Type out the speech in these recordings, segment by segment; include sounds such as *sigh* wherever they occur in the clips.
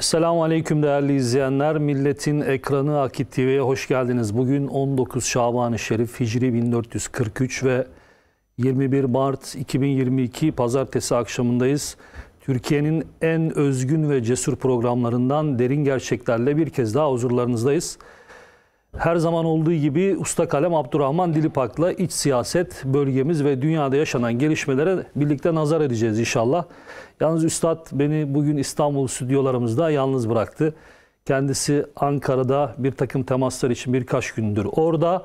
Selamun Aleyküm değerli izleyenler. Milletin Ekranı Akit TV'ye hoş geldiniz. Bugün 19 Şaban-ı Şerif Hicri 1443 ve 21 Mart 2022 Pazartesi akşamındayız. Türkiye'nin en özgün ve cesur programlarından derin gerçeklerle bir kez daha huzurlarınızdayız. Her zaman olduğu gibi usta kalem Abdurrahman Dilipak'la iç siyaset, bölgemiz ve dünyada yaşanan gelişmelere birlikte nazar edeceğiz inşallah. Yalnız Üstad beni bugün İstanbul stüdyolarımızda yalnız bıraktı. Kendisi Ankara'da bir takım temaslar için birkaç gündür orada.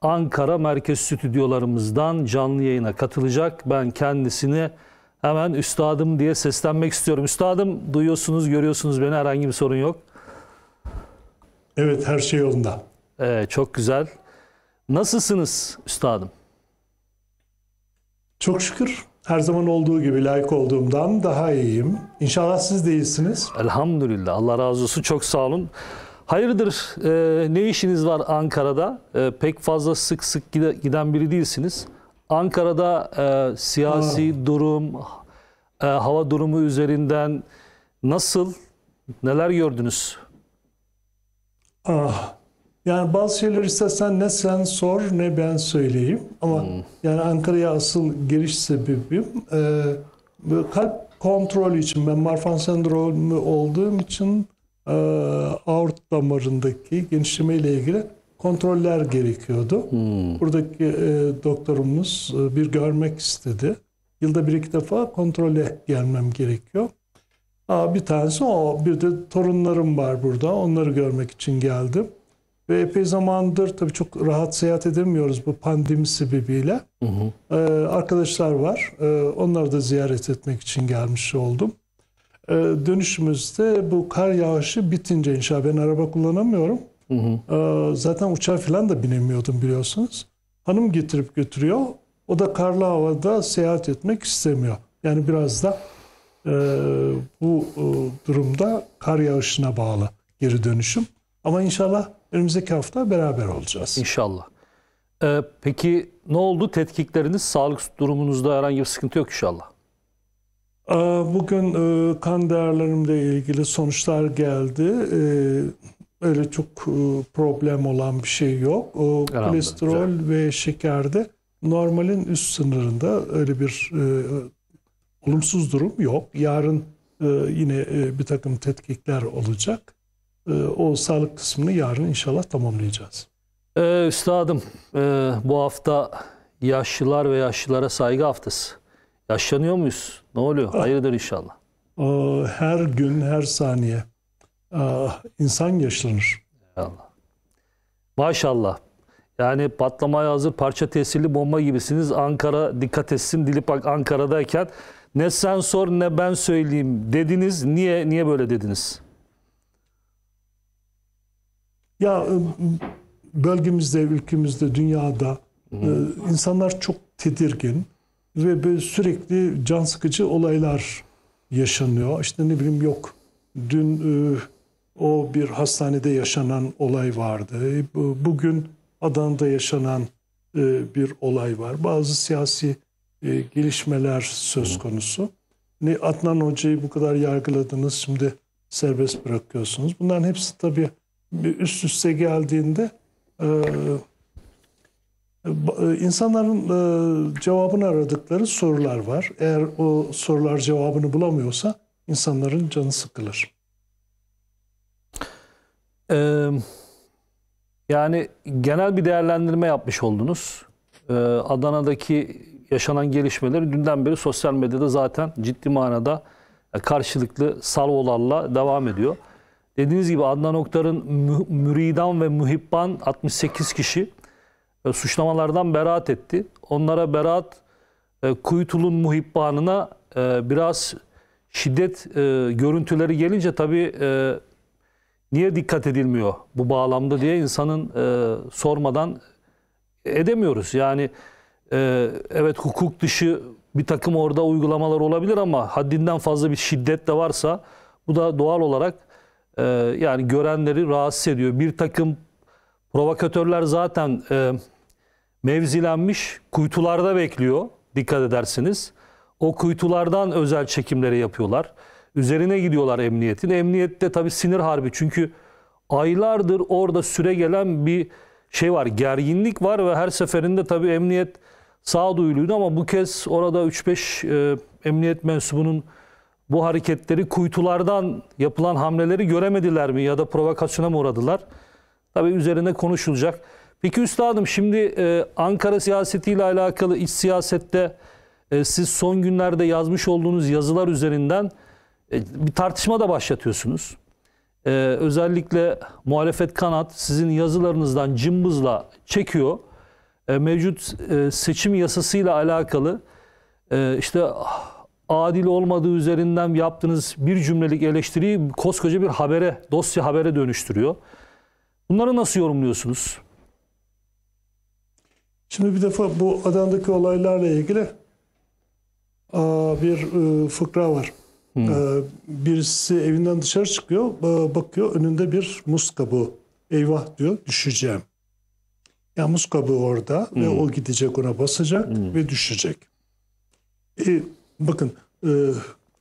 Ankara Merkez Stüdyolarımızdan canlı yayına katılacak. Ben kendisini hemen üstadım diye seslenmek istiyorum. Üstadım duyuyorsunuz, görüyorsunuz beni herhangi bir sorun yok. Evet her şey yolunda. Ee, çok güzel. Nasılsınız üstadım? Çok şükür. Her zaman olduğu gibi layık olduğumdan daha iyiyim. İnşallah siz değilsiniz. Elhamdülillah. Allah razı olsun. Çok sağ olun. Hayırdır e, ne işiniz var Ankara'da? E, pek fazla sık sık giden biri değilsiniz. Ankara'da e, siyasi ha. durum, e, hava durumu üzerinden nasıl, neler gördünüz? Ah, yani bazı şeyler istersen ne sen sor ne ben söyleyeyim. Ama hmm. yani Ankara'ya asıl giriş sebebim e, kalp kontrolü için. Ben Marfan sendromu olduğum için e, aort damarındaki genişleme ile ilgili kontroller gerekiyordu. Hmm. Buradaki e, doktorumuz e, bir görmek istedi. Yılda bir iki defa kontrole gelmem gerekiyor. Aa, bir tanesi o. Bir de torunlarım var burada. Onları görmek için geldim. Ve epey zamandır tabii çok rahat seyahat edemiyoruz bu pandemi sebebiyle. Hı hı. Ee, arkadaşlar var. Ee, onları da ziyaret etmek için gelmiş oldum. Ee, dönüşümüzde bu kar yağışı bitince inşallah ben araba kullanamıyorum. Hı hı. Ee, zaten uçağa falan da binemiyordum biliyorsunuz. Hanım getirip götürüyor. O da karlı havada seyahat etmek istemiyor. Yani biraz da e, bu e, durumda kar yağışına bağlı geri dönüşüm. Ama inşallah önümüzdeki hafta beraber olacağız. İnşallah. Ee, peki ne oldu tetkikleriniz? Sağlık durumunuzda herhangi bir sıkıntı yok inşallah. Ee, bugün e, kan değerlerimle ilgili sonuçlar geldi. Ee, öyle çok e, problem olan bir şey yok. O kolesterol güzel. ve şekerde normalin üst sınırında öyle bir e, olumsuz durum yok. Yarın e, yine e, bir takım tetkikler olacak. Ee, o sağlık kısmını yarın inşallah tamamlayacağız. Ee, üstadım e, bu hafta yaşlılar ve yaşlılara saygı haftası. Yaşlanıyor muyuz? Ne oluyor? Ah. Hayırdır inşallah. Ee, her gün, her saniye e, insan yaşlanır. Allah. Maşallah. Yani patlamaya hazır parça tesirli bomba gibisiniz. Ankara dikkat etsin Dilipak Ankara'dayken ne sen sor ne ben söyleyeyim dediniz. Niye niye böyle dediniz? Ya e, bölgemizde, ülkemizde, dünyada Hı. E, insanlar çok tedirgin ve sürekli can sıkıcı olaylar yaşanıyor. İşte ne bileyim yok dün e, o bir hastanede yaşanan olay vardı. Bugün Adana'da yaşanan bir olay var. Bazı siyasi gelişmeler söz konusu. Ne Adnan Hoca'yı bu kadar yargıladınız şimdi serbest bırakıyorsunuz. Bunların hepsi tabii üst üste geldiğinde e, e, insanların e, cevabını aradıkları sorular var. Eğer o sorular cevabını bulamıyorsa insanların canı sıkılır. Ee, yani genel bir değerlendirme yapmış oldunuz. Ee, Adana'daki yaşanan gelişmeler dünden beri sosyal medyada zaten ciddi manada karşılıklı salvolarla devam ediyor. Dediğiniz gibi Adnan Oktar'ın müridan ve muhibban 68 kişi e, suçlamalardan beraat etti. Onlara beraat e, Kuytul'un muhibbanına e, biraz şiddet e, görüntüleri gelince tabii e, niye dikkat edilmiyor bu bağlamda diye insanın e, sormadan edemiyoruz. Yani e, evet hukuk dışı bir takım orada uygulamalar olabilir ama haddinden fazla bir şiddet de varsa bu da doğal olarak e, yani görenleri rahatsız ediyor. Bir takım provokatörler zaten e, mevzilenmiş kuytularda bekliyor dikkat edersiniz. O kuytulardan özel çekimleri yapıyorlar. Üzerine gidiyorlar emniyetin. Emniyette tabii sinir harbi çünkü aylardır orada süre gelen bir şey var. Gerginlik var ve her seferinde tabii emniyet sağduyuluydu ama bu kez orada 3-5 e, emniyet mensubunun bu hareketleri kuytulardan yapılan hamleleri göremediler mi ya da provokasyona mı uğradılar? Tabii üzerine konuşulacak. Peki üstadım şimdi e, Ankara siyasetiyle alakalı iç siyasette e, siz son günlerde yazmış olduğunuz yazılar üzerinden e, bir tartışma da başlatıyorsunuz. E, özellikle muhalefet kanat sizin yazılarınızdan cımbızla çekiyor. E, mevcut e, seçim yasasıyla alakalı e, işte ah, adil olmadığı üzerinden yaptığınız bir cümlelik eleştiriyi koskoca bir habere, dosya habere dönüştürüyor. Bunları nasıl yorumluyorsunuz? Şimdi bir defa bu Adan'daki olaylarla ilgili bir e, fıkra var. Hmm. Birisi evinden dışarı çıkıyor, bakıyor önünde bir muz kabuğu. Eyvah diyor, düşeceğim. Ya muz kabuğu orada hmm. ve o gidecek ona basacak hmm. ve düşecek. E, Bakın e,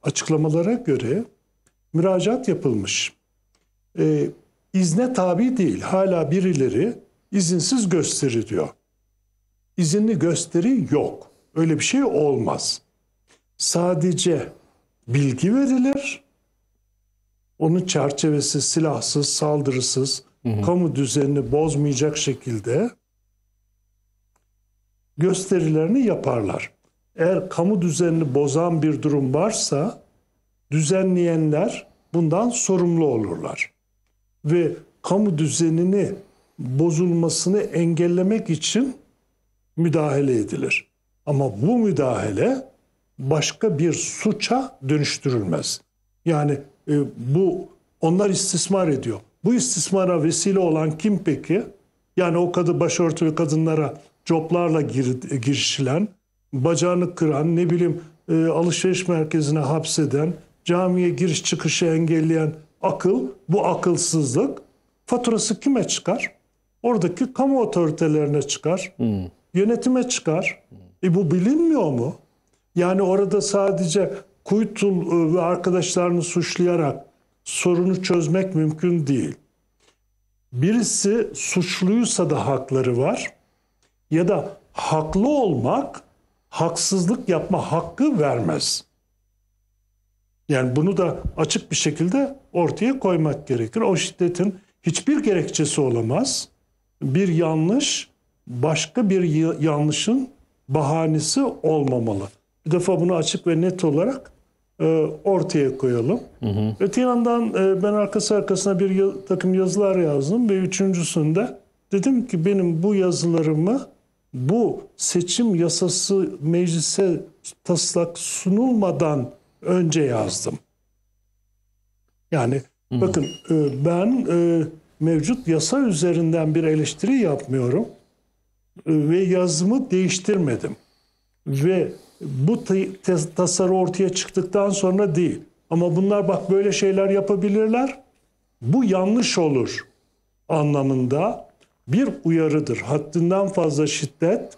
açıklamalara göre müracaat yapılmış. E, izne tabi değil. Hala birileri izinsiz gösteri diyor. İzinli gösteri yok. Öyle bir şey olmaz. Sadece bilgi verilir. Onun çerçevesi silahsız, saldırısız, hı hı. kamu düzenini bozmayacak şekilde gösterilerini yaparlar eğer kamu düzenini bozan bir durum varsa düzenleyenler bundan sorumlu olurlar. Ve kamu düzenini bozulmasını engellemek için müdahale edilir. Ama bu müdahale başka bir suça dönüştürülmez. Yani e, bu onlar istismar ediyor. Bu istismara vesile olan kim peki? Yani o kadı başörtülü kadınlara coplarla gir, girişilen, bacağını kıran, ne bileyim e, alışveriş merkezine hapseden, camiye giriş çıkışı engelleyen akıl, bu akılsızlık faturası kime çıkar? Oradaki kamu otoritelerine çıkar, hmm. yönetime çıkar. E bu bilinmiyor mu? Yani orada sadece Kuytul e, ve arkadaşlarını suçlayarak sorunu çözmek mümkün değil. Birisi suçluysa da hakları var ya da haklı olmak haksızlık yapma hakkı vermez. Yani bunu da açık bir şekilde ortaya koymak gerekir. O şiddetin hiçbir gerekçesi olamaz. Bir yanlış başka bir yanlışın bahanesi olmamalı. Bir defa bunu açık ve net olarak e, ortaya koyalım. Hı hı. Öte yandan e, ben arkası arkasına bir takım yazılar yazdım ve üçüncüsünde dedim ki benim bu yazılarımı bu seçim yasası meclise taslak sunulmadan önce yazdım. Yani hmm. bakın e, ben e, mevcut yasa üzerinden bir eleştiri yapmıyorum e, ve yazımı değiştirmedim. Ve bu tasarı ortaya çıktıktan sonra değil. Ama bunlar bak böyle şeyler yapabilirler. Bu yanlış olur anlamında bir uyarıdır. Haddinden fazla şiddet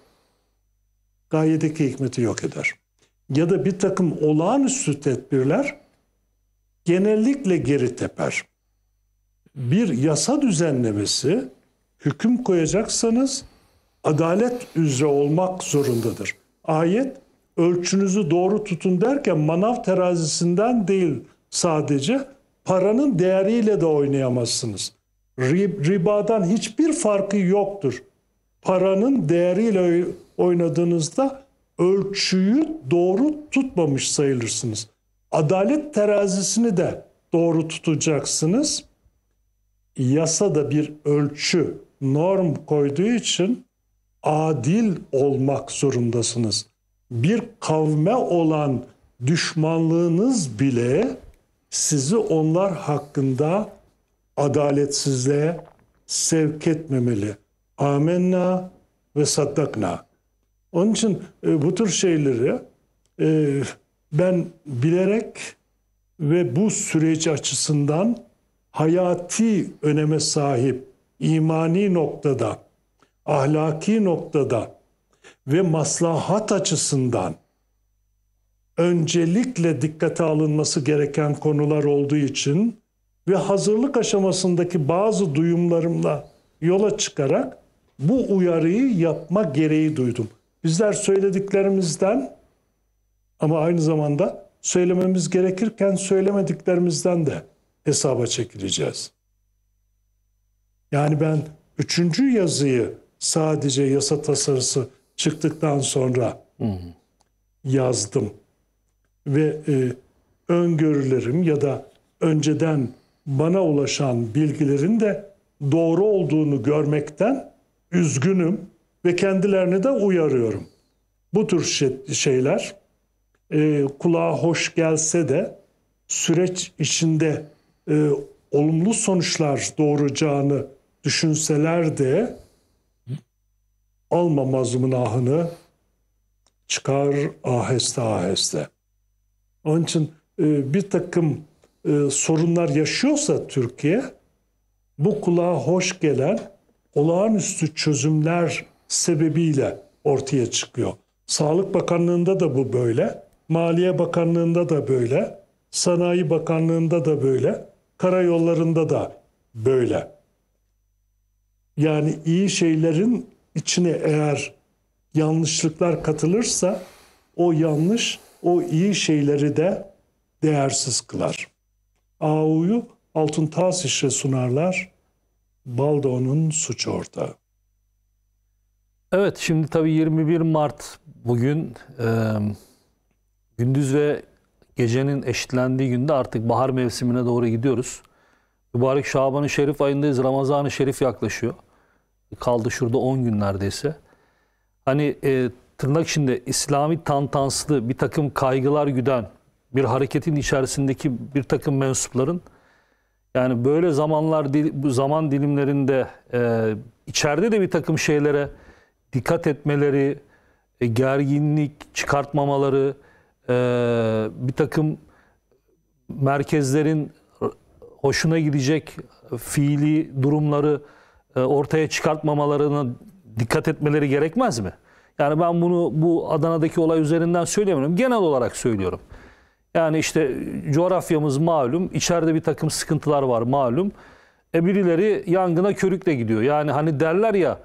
gayedeki hikmeti yok eder. Ya da bir takım olağanüstü tedbirler genellikle geri teper. Bir yasa düzenlemesi hüküm koyacaksanız adalet üzere olmak zorundadır. Ayet ölçünüzü doğru tutun derken manav terazisinden değil sadece paranın değeriyle de oynayamazsınız ribadan hiçbir farkı yoktur. Paranın değeriyle oynadığınızda ölçüyü doğru tutmamış sayılırsınız. Adalet terazisini de doğru tutacaksınız. Yasa da bir ölçü, norm koyduğu için adil olmak zorundasınız. Bir kavme olan düşmanlığınız bile sizi onlar hakkında adaletsizliğe sevk etmemeli. Amenna ve saddakna. Onun için e, bu tür şeyleri e, ben bilerek ve bu süreç açısından hayati öneme sahip imani noktada, ahlaki noktada ve maslahat açısından öncelikle dikkate alınması gereken konular olduğu için ve hazırlık aşamasındaki bazı duyumlarımla yola çıkarak bu uyarıyı yapma gereği duydum. Bizler söylediklerimizden ama aynı zamanda söylememiz gerekirken söylemediklerimizden de hesaba çekileceğiz. Yani ben üçüncü yazıyı sadece yasa tasarısı çıktıktan sonra hmm. yazdım ve e, öngörülerim ya da önceden bana ulaşan bilgilerin de doğru olduğunu görmekten üzgünüm ve kendilerini de uyarıyorum. Bu tür şey, şeyler e, kulağa hoş gelse de süreç içinde e, olumlu sonuçlar doğuracağını düşünseler de alma mazlumun ahını çıkar aheste aheste. Onun için e, bir takım e, sorunlar yaşıyorsa Türkiye bu kulağa hoş gelen olağanüstü çözümler sebebiyle ortaya çıkıyor. Sağlık Bakanlığı'nda da bu böyle, Maliye Bakanlığı'nda da böyle, Sanayi Bakanlığı'nda da böyle, karayollarında da böyle. Yani iyi şeylerin içine eğer yanlışlıklar katılırsa o yanlış o iyi şeyleri de değersiz kılar. Ağu'yu altın tas işe sunarlar. Baldonun da onun suç ortağı. Evet şimdi tabii 21 Mart bugün e, gündüz ve gecenin eşitlendiği günde artık bahar mevsimine doğru gidiyoruz. Mübarek Şaban-ı Şerif ayındayız. Ramazan-ı Şerif yaklaşıyor. Kaldı şurada 10 gün neredeyse. Hani e, tırnak içinde İslami tantanslı bir takım kaygılar güden bir hareketin içerisindeki bir takım mensupların yani böyle zamanlar bu zaman dilimlerinde e, içeride de bir takım şeylere dikkat etmeleri, e, gerginlik çıkartmamaları, e, bir takım merkezlerin hoşuna gidecek fiili durumları e, ortaya çıkartmamalarına dikkat etmeleri gerekmez mi? Yani ben bunu bu Adana'daki olay üzerinden söylemiyorum. Genel olarak söylüyorum. Yani işte coğrafyamız malum, içeride bir takım sıkıntılar var malum. E birileri yangına körükle gidiyor. Yani hani derler ya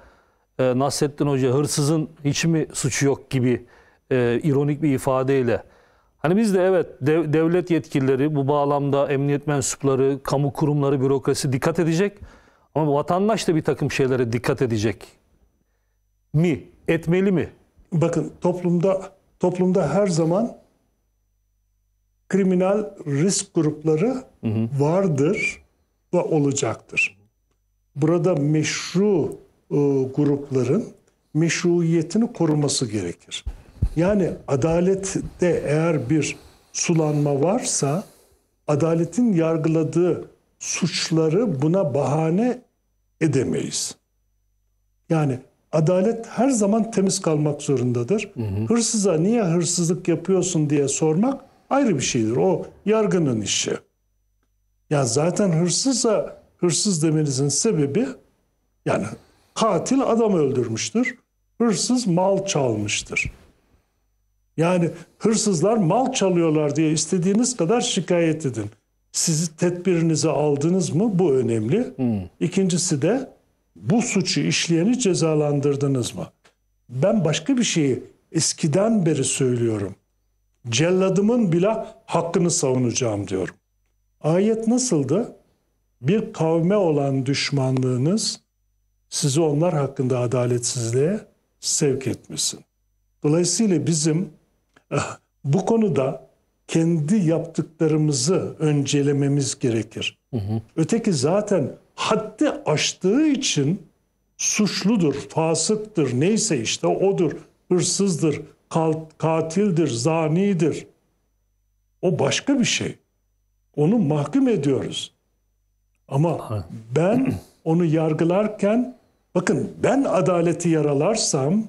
e, Nasrettin Hoca hırsızın hiç mi suçu yok gibi e, ironik bir ifadeyle. Hani biz de evet dev, devlet yetkilileri bu bağlamda emniyet mensupları, kamu kurumları, bürokrasi dikkat edecek. Ama vatandaş da bir takım şeylere dikkat edecek mi? Etmeli mi? Bakın toplumda toplumda her zaman kriminal risk grupları hı hı. vardır ve olacaktır. Burada meşru e, grupların meşruiyetini koruması gerekir. Yani adalette eğer bir sulanma varsa adaletin yargıladığı suçları buna bahane edemeyiz. Yani adalet her zaman temiz kalmak zorundadır. Hı hı. Hırsıza niye hırsızlık yapıyorsun diye sormak ayrı bir şeydir. O yargının işi. Ya zaten hırsızsa hırsız demenizin sebebi yani katil adam öldürmüştür. Hırsız mal çalmıştır. Yani hırsızlar mal çalıyorlar diye istediğiniz kadar şikayet edin. Sizi tedbirinizi aldınız mı? Bu önemli. Hmm. İkincisi de bu suçu işleyeni cezalandırdınız mı? Ben başka bir şeyi eskiden beri söylüyorum celladımın bile hakkını savunacağım diyorum. Ayet nasıldı? Bir kavme olan düşmanlığınız sizi onlar hakkında adaletsizliğe sevk etmesin. Dolayısıyla bizim eh, bu konuda kendi yaptıklarımızı öncelememiz gerekir. Hı hı. Öteki zaten haddi aştığı için suçludur, fasıktır, neyse işte odur, hırsızdır, katildir, zanidir. O başka bir şey. Onu mahkum ediyoruz. Ama ben *clears throat* onu yargılarken bakın ben adaleti yaralarsam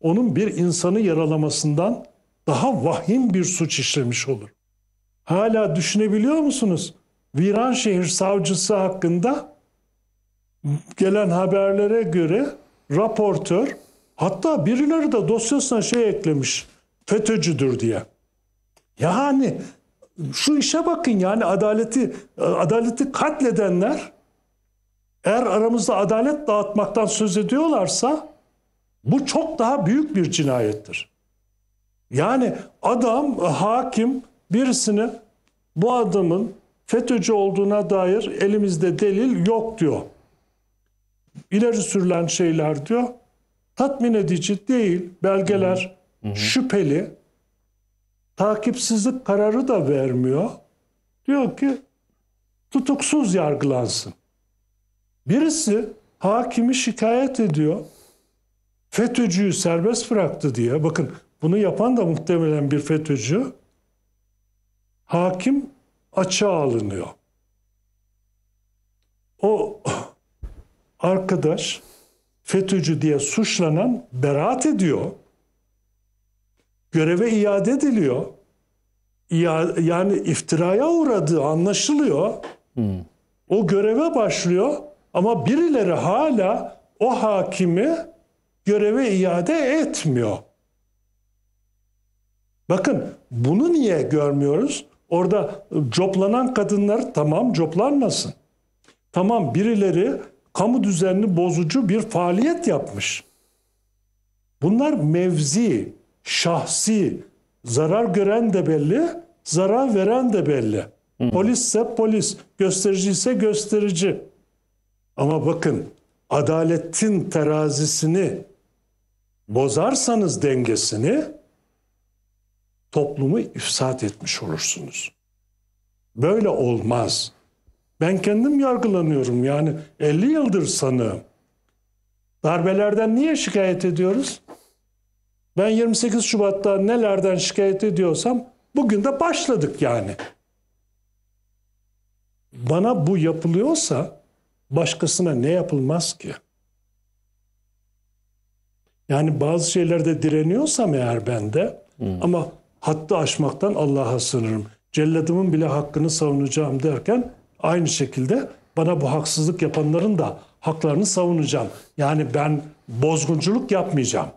onun bir insanı yaralamasından daha vahim bir suç işlemiş olur. Hala düşünebiliyor musunuz? Viranşehir savcısı hakkında gelen haberlere göre raportör Hatta birileri de dosyasına şey eklemiş. FETÖ'cüdür diye. Yani şu işe bakın yani adaleti adaleti katledenler eğer aramızda adalet dağıtmaktan söz ediyorlarsa bu çok daha büyük bir cinayettir. Yani adam hakim birisini bu adamın FETÖ'cü olduğuna dair elimizde delil yok diyor. İleri sürülen şeyler diyor tatmin edici değil. Belgeler hı hı. şüpheli. Takipsizlik kararı da vermiyor. Diyor ki tutuksuz yargılansın. Birisi hakimi şikayet ediyor. FETÖ'cüyü serbest bıraktı diye. Bakın bunu yapan da muhtemelen bir FETÖ'cü. Hakim açığa alınıyor. O arkadaş FETÖ'cü diye suçlanan beraat ediyor. Göreve iade ediliyor. Yani iftiraya uğradığı anlaşılıyor. Hmm. O göreve başlıyor ama birileri hala o hakimi göreve iade etmiyor. Bakın bunu niye görmüyoruz? Orada e, coplanan kadınlar tamam coplanmasın. Tamam birileri kamu düzenini bozucu bir faaliyet yapmış. Bunlar mevzi, şahsi, zarar gören de belli, zarar veren de belli. Hı. Polisse polis, gösterici ise gösterici. Ama bakın adaletin terazisini bozarsanız dengesini toplumu ifsat etmiş olursunuz. Böyle olmaz. Ben kendim yargılanıyorum. Yani 50 yıldır sanığım. Darbelerden niye şikayet ediyoruz? Ben 28 Şubat'ta nelerden şikayet ediyorsam bugün de başladık yani. Bana bu yapılıyorsa başkasına ne yapılmaz ki? Yani bazı şeylerde direniyorsam eğer ben de hmm. ama hattı aşmaktan Allah'a sığınırım. Celladımın bile hakkını savunacağım derken Aynı şekilde bana bu haksızlık yapanların da haklarını savunacağım. Yani ben bozgunculuk yapmayacağım.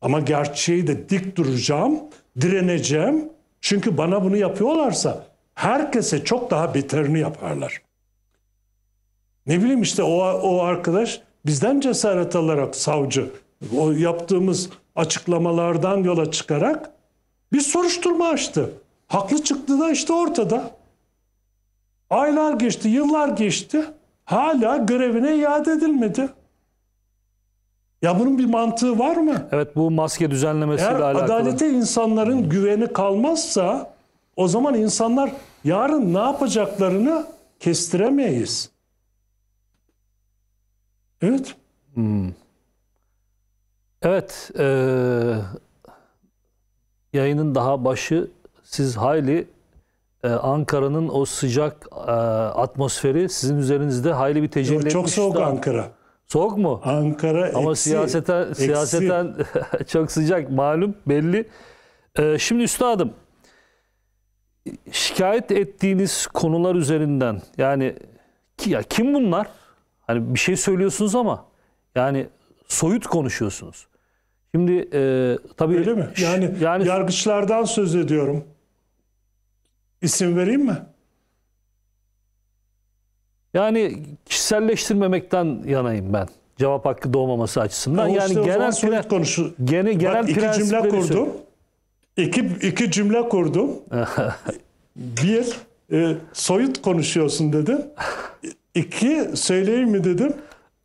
Ama gerçeği de dik duracağım, direneceğim. Çünkü bana bunu yapıyorlarsa herkese çok daha beterini yaparlar. Ne bileyim işte o, o arkadaş bizden cesaret alarak savcı o yaptığımız açıklamalardan yola çıkarak bir soruşturma açtı. Haklı çıktı da işte ortada. Aylar geçti, yıllar geçti. Hala görevine iade edilmedi. Ya bunun bir mantığı var mı? Evet bu maske düzenlemesiyle Eğer alakalı. adalete insanların güveni kalmazsa o zaman insanlar yarın ne yapacaklarını kestiremeyiz. Evet. Hmm. Evet. Ee, yayının daha başı siz hayli ee, Ankara'nın o sıcak e, atmosferi sizin üzerinizde hayli bir tecelli etmiş. Çok soğuk da. Ankara. Soğuk mu? Ankara Ama eksi, siyaseten, eksi. siyaseten *laughs* çok sıcak malum belli. Ee, şimdi üstadım şikayet ettiğiniz konular üzerinden yani ya kim bunlar? Hani bir şey söylüyorsunuz ama yani soyut konuşuyorsunuz. Şimdi e, tabii Öyle mi? Yani, yani yargıçlardan söz ediyorum. İsim vereyim mi? Yani kişiselleştirmemekten yanayım ben. Cevap hakkı doğmaması açısından. Ya yani işte genel pre- konusu. Gene, genel Bak, iki cümle kurdum. Söyleyeyim. İki, iki cümle kurdum. *laughs* Bir, e, soyut konuşuyorsun dedim. İki, söyleyeyim mi dedim.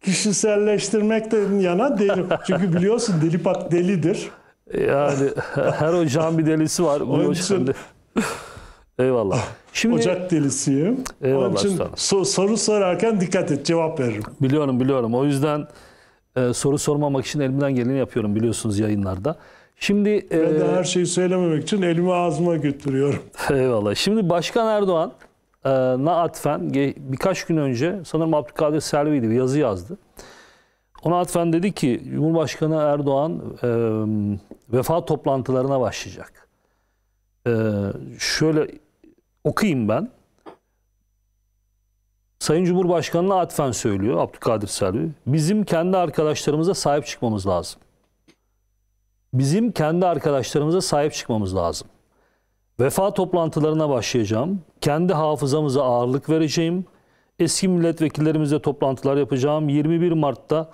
Kişiselleştirmekten yana değilim. *laughs* Çünkü biliyorsun deli bak delidir. Yani her hocam bir delisi var. Onun için, Eyvallah. Ah, Şimdi, Ocak delisiyim. Eyvallah Onun için so, soru sorarken dikkat et cevap veririm. Biliyorum biliyorum. O yüzden e, soru sormamak için elimden geleni yapıyorum biliyorsunuz yayınlarda. Şimdi e, ben de her şeyi söylememek için elimi ağzıma götürüyorum. *laughs* Eyvallah. Şimdi Başkan Erdoğan e, na atfen birkaç gün önce sanırım Abdülkadir Selvi'ydi bir yazı yazdı. Ona atfen dedi ki Cumhurbaşkanı Erdoğan e, vefa toplantılarına başlayacak. E, şöyle okuyayım ben. Sayın Cumhurbaşkanı'na atfen söylüyor Abdülkadir Selvi. Bizim kendi arkadaşlarımıza sahip çıkmamız lazım. Bizim kendi arkadaşlarımıza sahip çıkmamız lazım. Vefa toplantılarına başlayacağım. Kendi hafızamıza ağırlık vereceğim. Eski milletvekillerimizle toplantılar yapacağım. 21 Mart'ta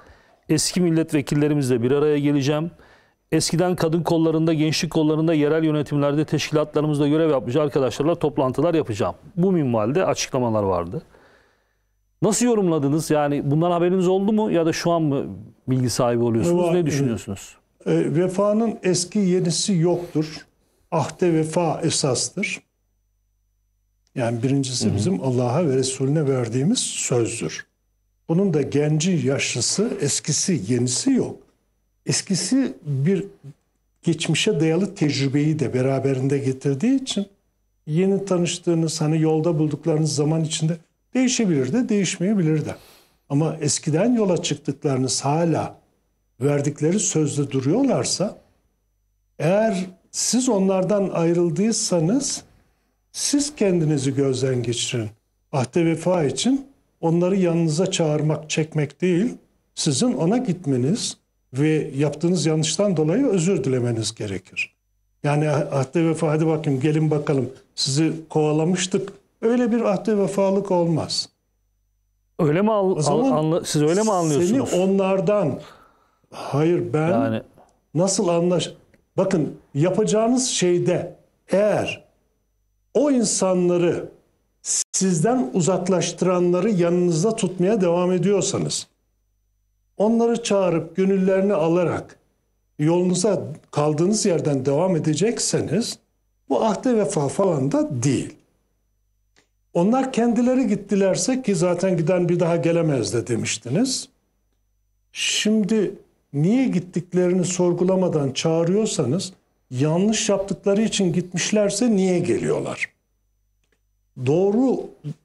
eski milletvekillerimizle bir araya geleceğim. Eskiden kadın kollarında, gençlik kollarında, yerel yönetimlerde, teşkilatlarımızda görev yapmış arkadaşlarla toplantılar yapacağım. Bu minvalde açıklamalar vardı. Nasıl yorumladınız? Yani bundan haberiniz oldu mu ya da şu an mı bilgi sahibi oluyorsunuz? ne e, düşünüyorsunuz? E, vefanın eski yenisi yoktur. Ahde vefa esastır. Yani birincisi hı hı. bizim Allah'a ve Resulüne verdiğimiz sözdür. Bunun da genci, yaşlısı, eskisi, yenisi yok eskisi bir geçmişe dayalı tecrübeyi de beraberinde getirdiği için yeni tanıştığınız hani yolda bulduklarınız zaman içinde değişebilir de değişmeyebilir de. Ama eskiden yola çıktıklarınız hala verdikleri sözde duruyorlarsa eğer siz onlardan ayrıldıysanız siz kendinizi gözden geçirin. Ahde vefa için onları yanınıza çağırmak, çekmek değil, sizin ona gitmeniz, ve yaptığınız yanlıştan dolayı özür dilemeniz gerekir. Yani ahde vefa hadi bakayım gelin bakalım sizi kovalamıştık. Öyle bir ahde vefalık olmaz. Öyle mi al, al, anla, siz öyle mi anlıyorsunuz? Seni onlardan hayır ben yani... nasıl anlaş Bakın yapacağınız şeyde eğer o insanları sizden uzaklaştıranları yanınızda tutmaya devam ediyorsanız Onları çağırıp gönüllerini alarak yolunuza kaldığınız yerden devam edecekseniz bu ahde vefa falan da değil. Onlar kendileri gittilerse ki zaten giden bir daha gelemez de demiştiniz. Şimdi niye gittiklerini sorgulamadan çağırıyorsanız yanlış yaptıkları için gitmişlerse niye geliyorlar? Doğru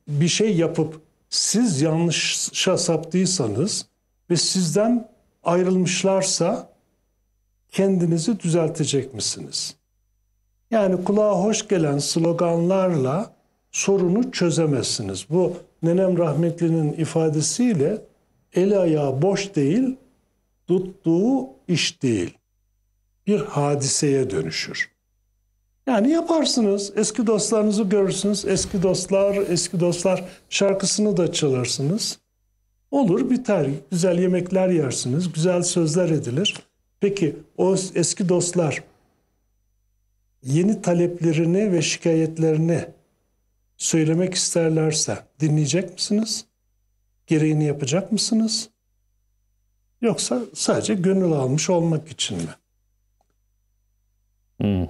bir şey yapıp siz yanlışa saptıysanız ve sizden ayrılmışlarsa kendinizi düzeltecek misiniz? Yani kulağa hoş gelen sloganlarla sorunu çözemezsiniz. Bu nenem rahmetlinin ifadesiyle el ayağı boş değil, tuttuğu iş değil. Bir hadiseye dönüşür. Yani yaparsınız, eski dostlarınızı görürsünüz, eski dostlar, eski dostlar şarkısını da çalarsınız. Olur biter. Güzel yemekler yersiniz. Güzel sözler edilir. Peki o eski dostlar yeni taleplerini ve şikayetlerini söylemek isterlerse dinleyecek misiniz? Gereğini yapacak mısınız? Yoksa sadece gönül almış olmak için mi? Hmm.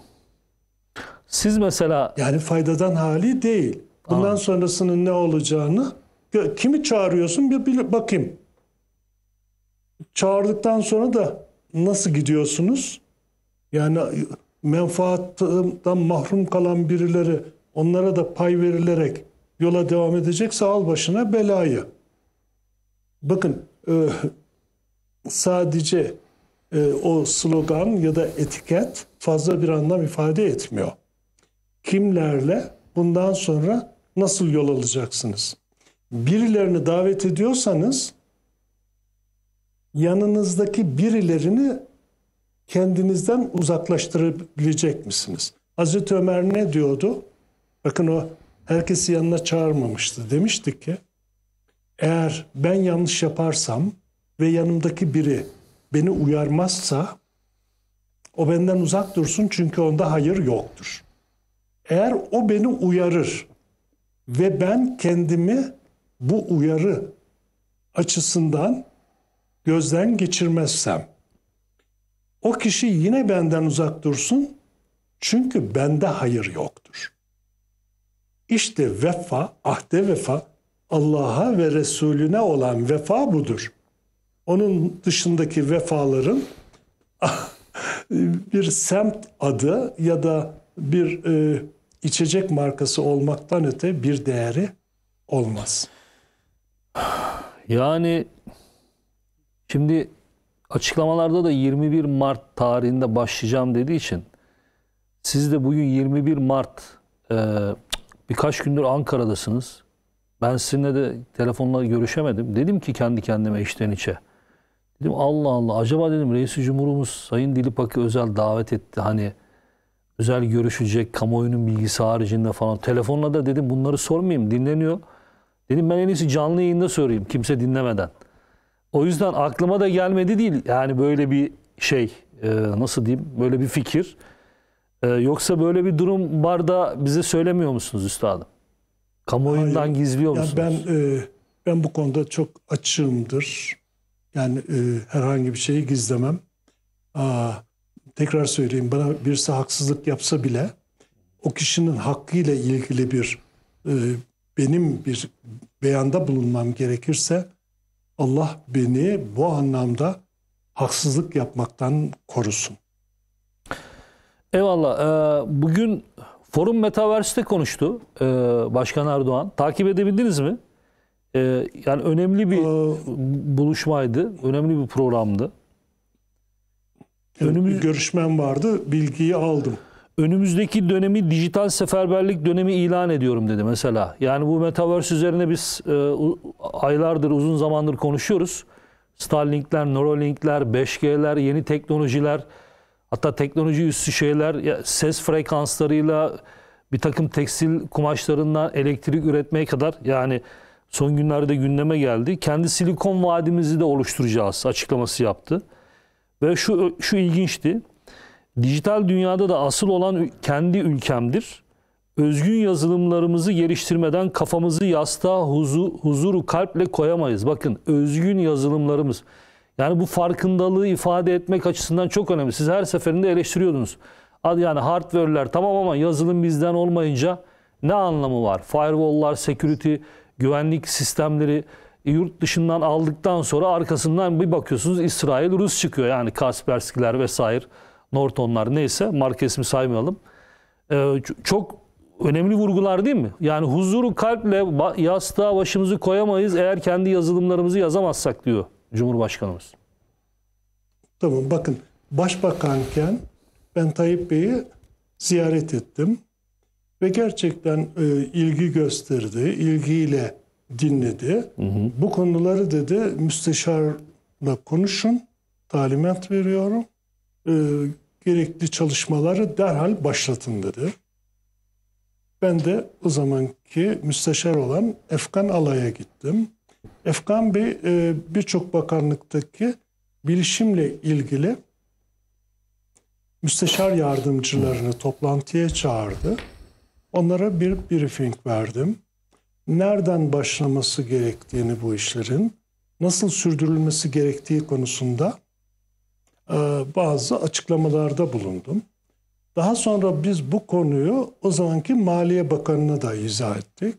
Siz mesela... Yani faydadan hali değil. Bundan Aa. sonrasının ne olacağını Kimi çağırıyorsun bir, bir bakayım. Çağırdıktan sonra da nasıl gidiyorsunuz? Yani menfaattan mahrum kalan birileri onlara da pay verilerek yola devam edecekse al başına belayı. Bakın e, sadece e, o slogan ya da etiket fazla bir anlam ifade etmiyor. Kimlerle bundan sonra nasıl yol alacaksınız? birilerini davet ediyorsanız yanınızdaki birilerini kendinizden uzaklaştırabilecek misiniz? Hazreti Ömer ne diyordu? Bakın o herkesi yanına çağırmamıştı. Demiştik ki eğer ben yanlış yaparsam ve yanımdaki biri beni uyarmazsa o benden uzak dursun çünkü onda hayır yoktur. Eğer o beni uyarır ve ben kendimi bu uyarı açısından gözden geçirmezsem o kişi yine benden uzak dursun çünkü bende hayır yoktur. İşte vefa, ahde vefa Allah'a ve Resulüne olan vefa budur. Onun dışındaki vefaların *laughs* bir semt adı ya da bir e, içecek markası olmaktan öte bir değeri olmaz. Yani şimdi açıklamalarda da 21 Mart tarihinde başlayacağım dediği için siz de bugün 21 Mart e, birkaç gündür Ankara'dasınız. Ben sizinle de telefonla görüşemedim. Dedim ki kendi kendime içten içe. Dedim Allah Allah acaba dedim Reis-i Cumhurumuz Sayın Dilipak'ı özel davet etti. Hani özel görüşecek kamuoyunun bilgisi haricinde falan. Telefonla da dedim bunları sormayayım dinleniyor. Dedim ben en iyisi canlı yayında söyleyeyim kimse dinlemeden. O yüzden aklıma da gelmedi değil. Yani böyle bir şey e, nasıl diyeyim böyle bir fikir. E, yoksa böyle bir durum var da bize söylemiyor musunuz üstadım? Kamuoyundan Hayır. gizliyor musunuz? Yani ben e, ben bu konuda çok açığımdır. Yani e, herhangi bir şeyi gizlemem. Aa, tekrar söyleyeyim bana birisi haksızlık yapsa bile o kişinin hakkıyla ilgili bir e, benim bir beyanda bulunmam gerekirse Allah beni bu anlamda haksızlık yapmaktan korusun. Eyvallah. Ee, bugün Forum Metaverse'te konuştu e, Başkan Erdoğan. Takip edebildiniz mi? Ee, yani önemli bir ee, buluşmaydı. Önemli bir programdı. Önümüz... Bir görüşmem vardı. Bilgiyi aldım önümüzdeki dönemi dijital seferberlik dönemi ilan ediyorum dedi mesela. Yani bu Metaverse üzerine biz e, aylardır uzun zamandır konuşuyoruz. Starlink'ler, Neuralink'ler, 5G'ler, yeni teknolojiler, hatta teknoloji üstü şeyler, ses frekanslarıyla bir takım tekstil kumaşlarından elektrik üretmeye kadar yani son günlerde gündeme geldi. Kendi silikon vadimizi de oluşturacağız açıklaması yaptı. Ve şu şu ilginçti dijital dünyada da asıl olan kendi ülkemdir. Özgün yazılımlarımızı geliştirmeden kafamızı yastığa huzur, huzuru kalple koyamayız. Bakın özgün yazılımlarımız. Yani bu farkındalığı ifade etmek açısından çok önemli. Siz her seferinde eleştiriyordunuz. Yani hardware'ler tamam ama yazılım bizden olmayınca ne anlamı var? Firewall'lar, security, güvenlik sistemleri e, yurt dışından aldıktan sonra arkasından bir bakıyorsunuz İsrail, Rus çıkıyor. Yani Kasperskiler vesaire. Nortonlar neyse marka ismi saymayalım. Ee, çok önemli vurgular değil mi? Yani huzuru kalple yastığa başımızı koyamayız eğer kendi yazılımlarımızı yazamazsak diyor Cumhurbaşkanımız. Tamam bakın başbakanken ben Tayyip Bey'i ziyaret ettim ve gerçekten e, ilgi gösterdi, ilgiyle dinledi. Hı hı. Bu konuları dedi müsteşarla konuşun, talimat veriyorum. E, gerekli çalışmaları derhal başlatın dedi. Ben de o zamanki müsteşar olan Efkan Alay'a gittim. Efkan Bey e, birçok bakanlıktaki bilişimle ilgili müsteşar yardımcılarını toplantıya çağırdı. Onlara bir briefing verdim. Nereden başlaması gerektiğini bu işlerin, nasıl sürdürülmesi gerektiği konusunda ee, bazı açıklamalarda bulundum. Daha sonra biz bu konuyu o zamanki Maliye Bakanı'na da izah ettik.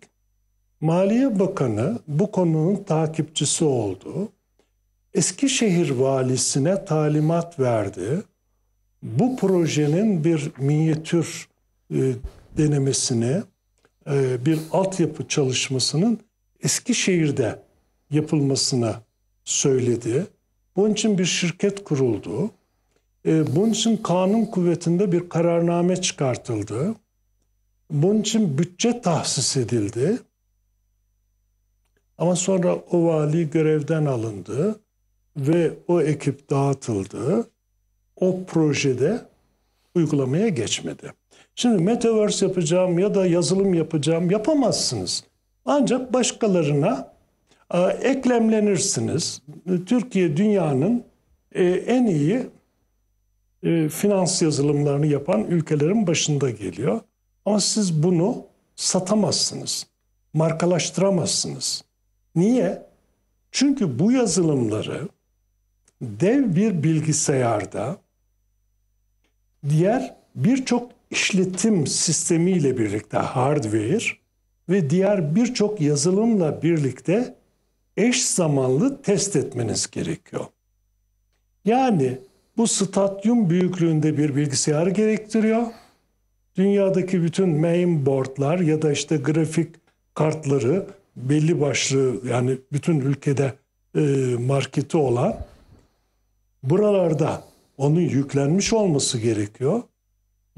Maliye Bakanı bu konunun takipçisi oldu. Eskişehir valisine talimat verdi. Bu projenin bir minyatür e, denemesini, e, bir altyapı çalışmasının Eskişehir'de yapılmasını söyledi. Bunun için bir şirket kuruldu. Ee, bunun için kanun kuvvetinde bir kararname çıkartıldı. Bunun için bütçe tahsis edildi. Ama sonra o vali görevden alındı ve o ekip dağıtıldı. O projede uygulamaya geçmedi. Şimdi metaverse yapacağım ya da yazılım yapacağım yapamazsınız. Ancak başkalarına ee, eklemlenirsiniz. Türkiye dünyanın e, en iyi e, finans yazılımlarını yapan ülkelerin başında geliyor. Ama siz bunu satamazsınız, markalaştıramazsınız. Niye? Çünkü bu yazılımları dev bir bilgisayarda diğer birçok işletim sistemiyle birlikte hardware ve diğer birçok yazılımla birlikte eş zamanlı test etmeniz gerekiyor. Yani bu stadyum büyüklüğünde bir bilgisayar gerektiriyor. Dünyadaki bütün mainboardlar ya da işte grafik kartları belli başlı yani bütün ülkede e, marketi olan buralarda onun yüklenmiş olması gerekiyor.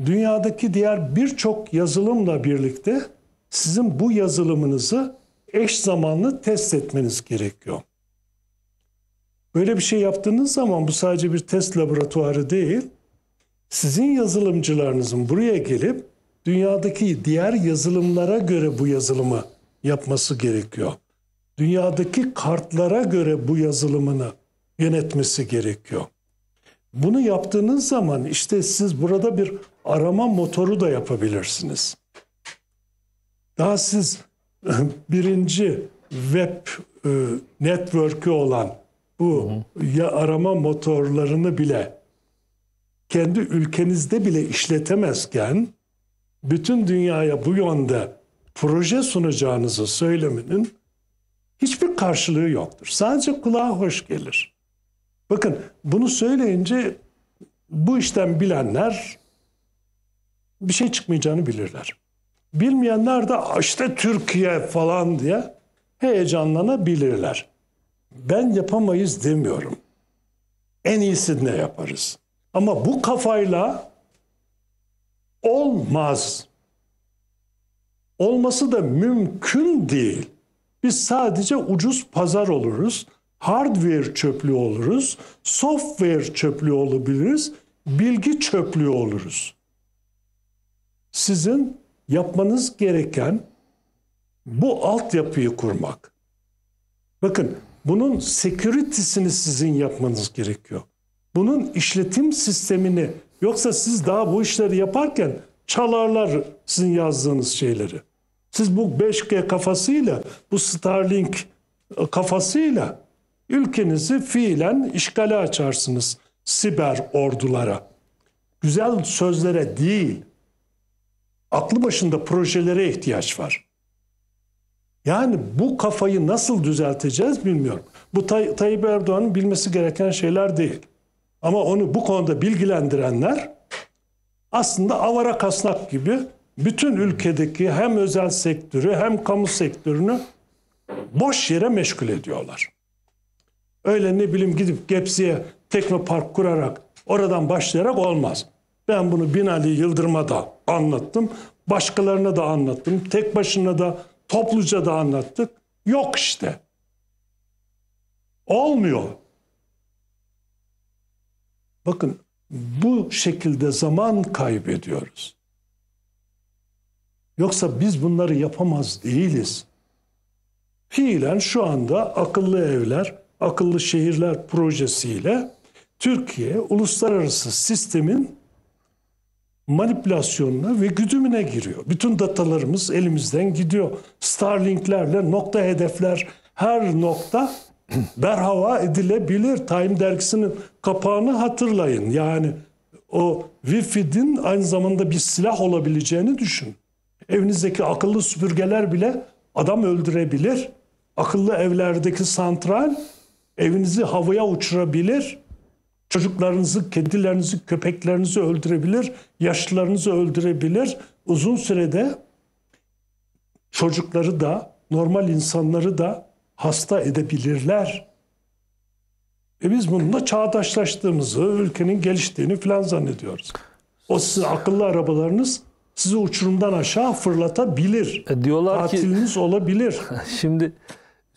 Dünyadaki diğer birçok yazılımla birlikte sizin bu yazılımınızı eş zamanlı test etmeniz gerekiyor. Böyle bir şey yaptığınız zaman bu sadece bir test laboratuvarı değil, sizin yazılımcılarınızın buraya gelip dünyadaki diğer yazılımlara göre bu yazılımı yapması gerekiyor. Dünyadaki kartlara göre bu yazılımını yönetmesi gerekiyor. Bunu yaptığınız zaman işte siz burada bir arama motoru da yapabilirsiniz. Daha siz *laughs* birinci web e, network'ü olan bu hı hı. ya arama motorlarını bile kendi ülkenizde bile işletemezken bütün dünyaya bu yönde proje sunacağınızı söylemenin hiçbir karşılığı yoktur. Sadece kulağa hoş gelir. Bakın bunu söyleyince bu işten bilenler bir şey çıkmayacağını bilirler. Bilmeyenler de işte Türkiye falan diye heyecanlanabilirler. Ben yapamayız demiyorum. En iyisini ne yaparız. Ama bu kafayla olmaz. Olması da mümkün değil. Biz sadece ucuz pazar oluruz. Hardware çöplüğü oluruz. Software çöplüğü olabiliriz. Bilgi çöplüğü oluruz. Sizin yapmanız gereken bu altyapıyı kurmak. Bakın bunun security'sini sizin yapmanız gerekiyor. Bunun işletim sistemini yoksa siz daha bu işleri yaparken çalarlar sizin yazdığınız şeyleri. Siz bu 5G kafasıyla, bu Starlink kafasıyla ülkenizi fiilen işgale açarsınız siber ordulara. Güzel sözlere değil, aklı başında projelere ihtiyaç var. Yani bu kafayı nasıl düzelteceğiz bilmiyorum. Bu Tay- Tayyip Erdoğan'ın bilmesi gereken şeyler değil. Ama onu bu konuda bilgilendirenler aslında avara kasnak gibi bütün ülkedeki hem özel sektörü hem kamu sektörünü boş yere meşgul ediyorlar. Öyle ne bileyim gidip Gepsi'ye park kurarak oradan başlayarak olmaz. Ben bunu Binali Yıldırım'a da anlattım. Başkalarına da anlattım. Tek başına da topluca da anlattık. Yok işte. Olmuyor. Bakın bu şekilde zaman kaybediyoruz. Yoksa biz bunları yapamaz değiliz. Fiilen şu anda akıllı evler, akıllı şehirler projesiyle Türkiye uluslararası sistemin manipülasyonuna ve güdümüne giriyor. Bütün datalarımız elimizden gidiyor. Starlink'lerle nokta hedefler her nokta *clears throat* berhava edilebilir. Time dergisinin kapağını hatırlayın. Yani o Wi-Fi'nin aynı zamanda bir silah olabileceğini düşün. Evinizdeki akıllı süpürgeler bile adam öldürebilir. Akıllı evlerdeki santral evinizi havaya uçurabilir. Çocuklarınızı, kedilerinizi, köpeklerinizi öldürebilir, yaşlılarınızı öldürebilir. Uzun sürede çocukları da, normal insanları da hasta edebilirler. E biz bununla çağdaşlaştığımızı, ülkenin geliştiğini falan zannediyoruz. O sizin akıllı arabalarınız sizi uçurumdan aşağı fırlatabilir. E diyorlar Tatiliniz ki, olabilir. *laughs* Şimdi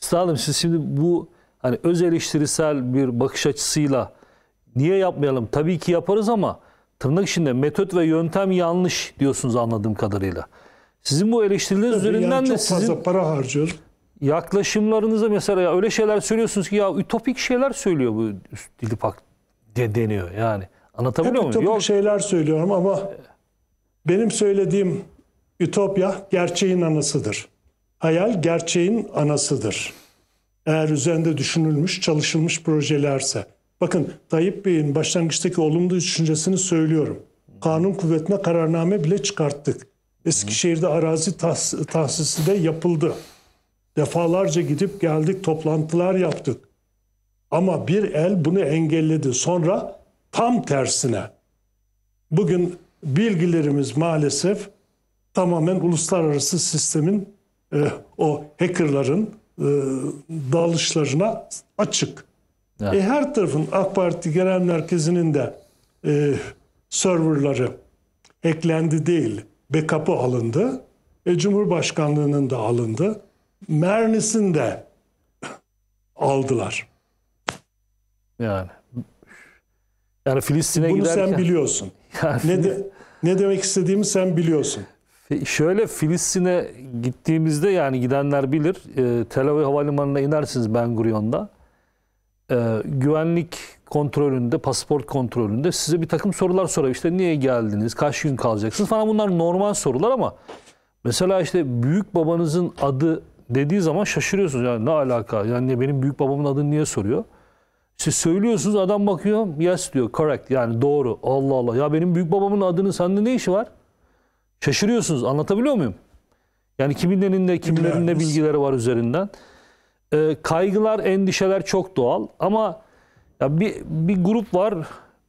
üstadım siz şimdi bu hani öz eleştirisel bir bakış açısıyla Niye yapmayalım? Tabii ki yaparız ama tırnak içinde metot ve yöntem yanlış diyorsunuz anladığım kadarıyla. Sizin bu eleştiriler Tabii üzerinden yani de sizin fazla para harcıyoruz. Yaklaşımlarınıza mesela ya öyle şeyler söylüyorsunuz ki ya ütopik şeyler söylüyor bu Dilipak de deniyor yani. Anlatabiliyor muyum? Ütopik Yok. şeyler söylüyorum ama benim söylediğim ütopya gerçeğin anasıdır. Hayal gerçeğin anasıdır. Eğer üzerinde düşünülmüş, çalışılmış projelerse. Bakın Tayyip Bey'in başlangıçtaki olumlu düşüncesini söylüyorum. Kanun kuvvetine kararname bile çıkarttık. Eskişehir'de arazi tahs tahsisi de yapıldı. Defalarca gidip geldik, toplantılar yaptık. Ama bir el bunu engelledi. Sonra tam tersine. Bugün bilgilerimiz maalesef tamamen uluslararası sistemin e, o hackerların e, dalışlarına açık. Evet. E, her tarafın AK Parti Genel Merkezi'nin de e, serverları eklendi değil, backup'ı alındı. E, Cumhurbaşkanlığının da alındı. Mernis'in de aldılar. Yani yani Filistin'e Bunu giderken... sen biliyorsun. *laughs* Yani... Ne, de, ne demek istediğimi sen biliyorsun. Şöyle Filistin'e gittiğimizde yani gidenler bilir. E, Tel Aviv Havalimanı'na inersiniz Ben Gurion'da e, güvenlik kontrolünde, pasaport kontrolünde size bir takım sorular soruyor. İşte niye geldiniz, kaç gün kalacaksınız falan bunlar normal sorular ama mesela işte büyük babanızın adı dediği zaman şaşırıyorsunuz. Yani ne alaka? Yani benim büyük babamın adını niye soruyor? İşte söylüyorsunuz adam bakıyor yes diyor correct yani doğru Allah Allah ya benim büyük babamın adını sende ne işi var? Şaşırıyorsunuz anlatabiliyor muyum? Yani kiminlerinde kimlerin ne bilgileri var üzerinden e, kaygılar, endişeler çok doğal ama ya bir, bir grup var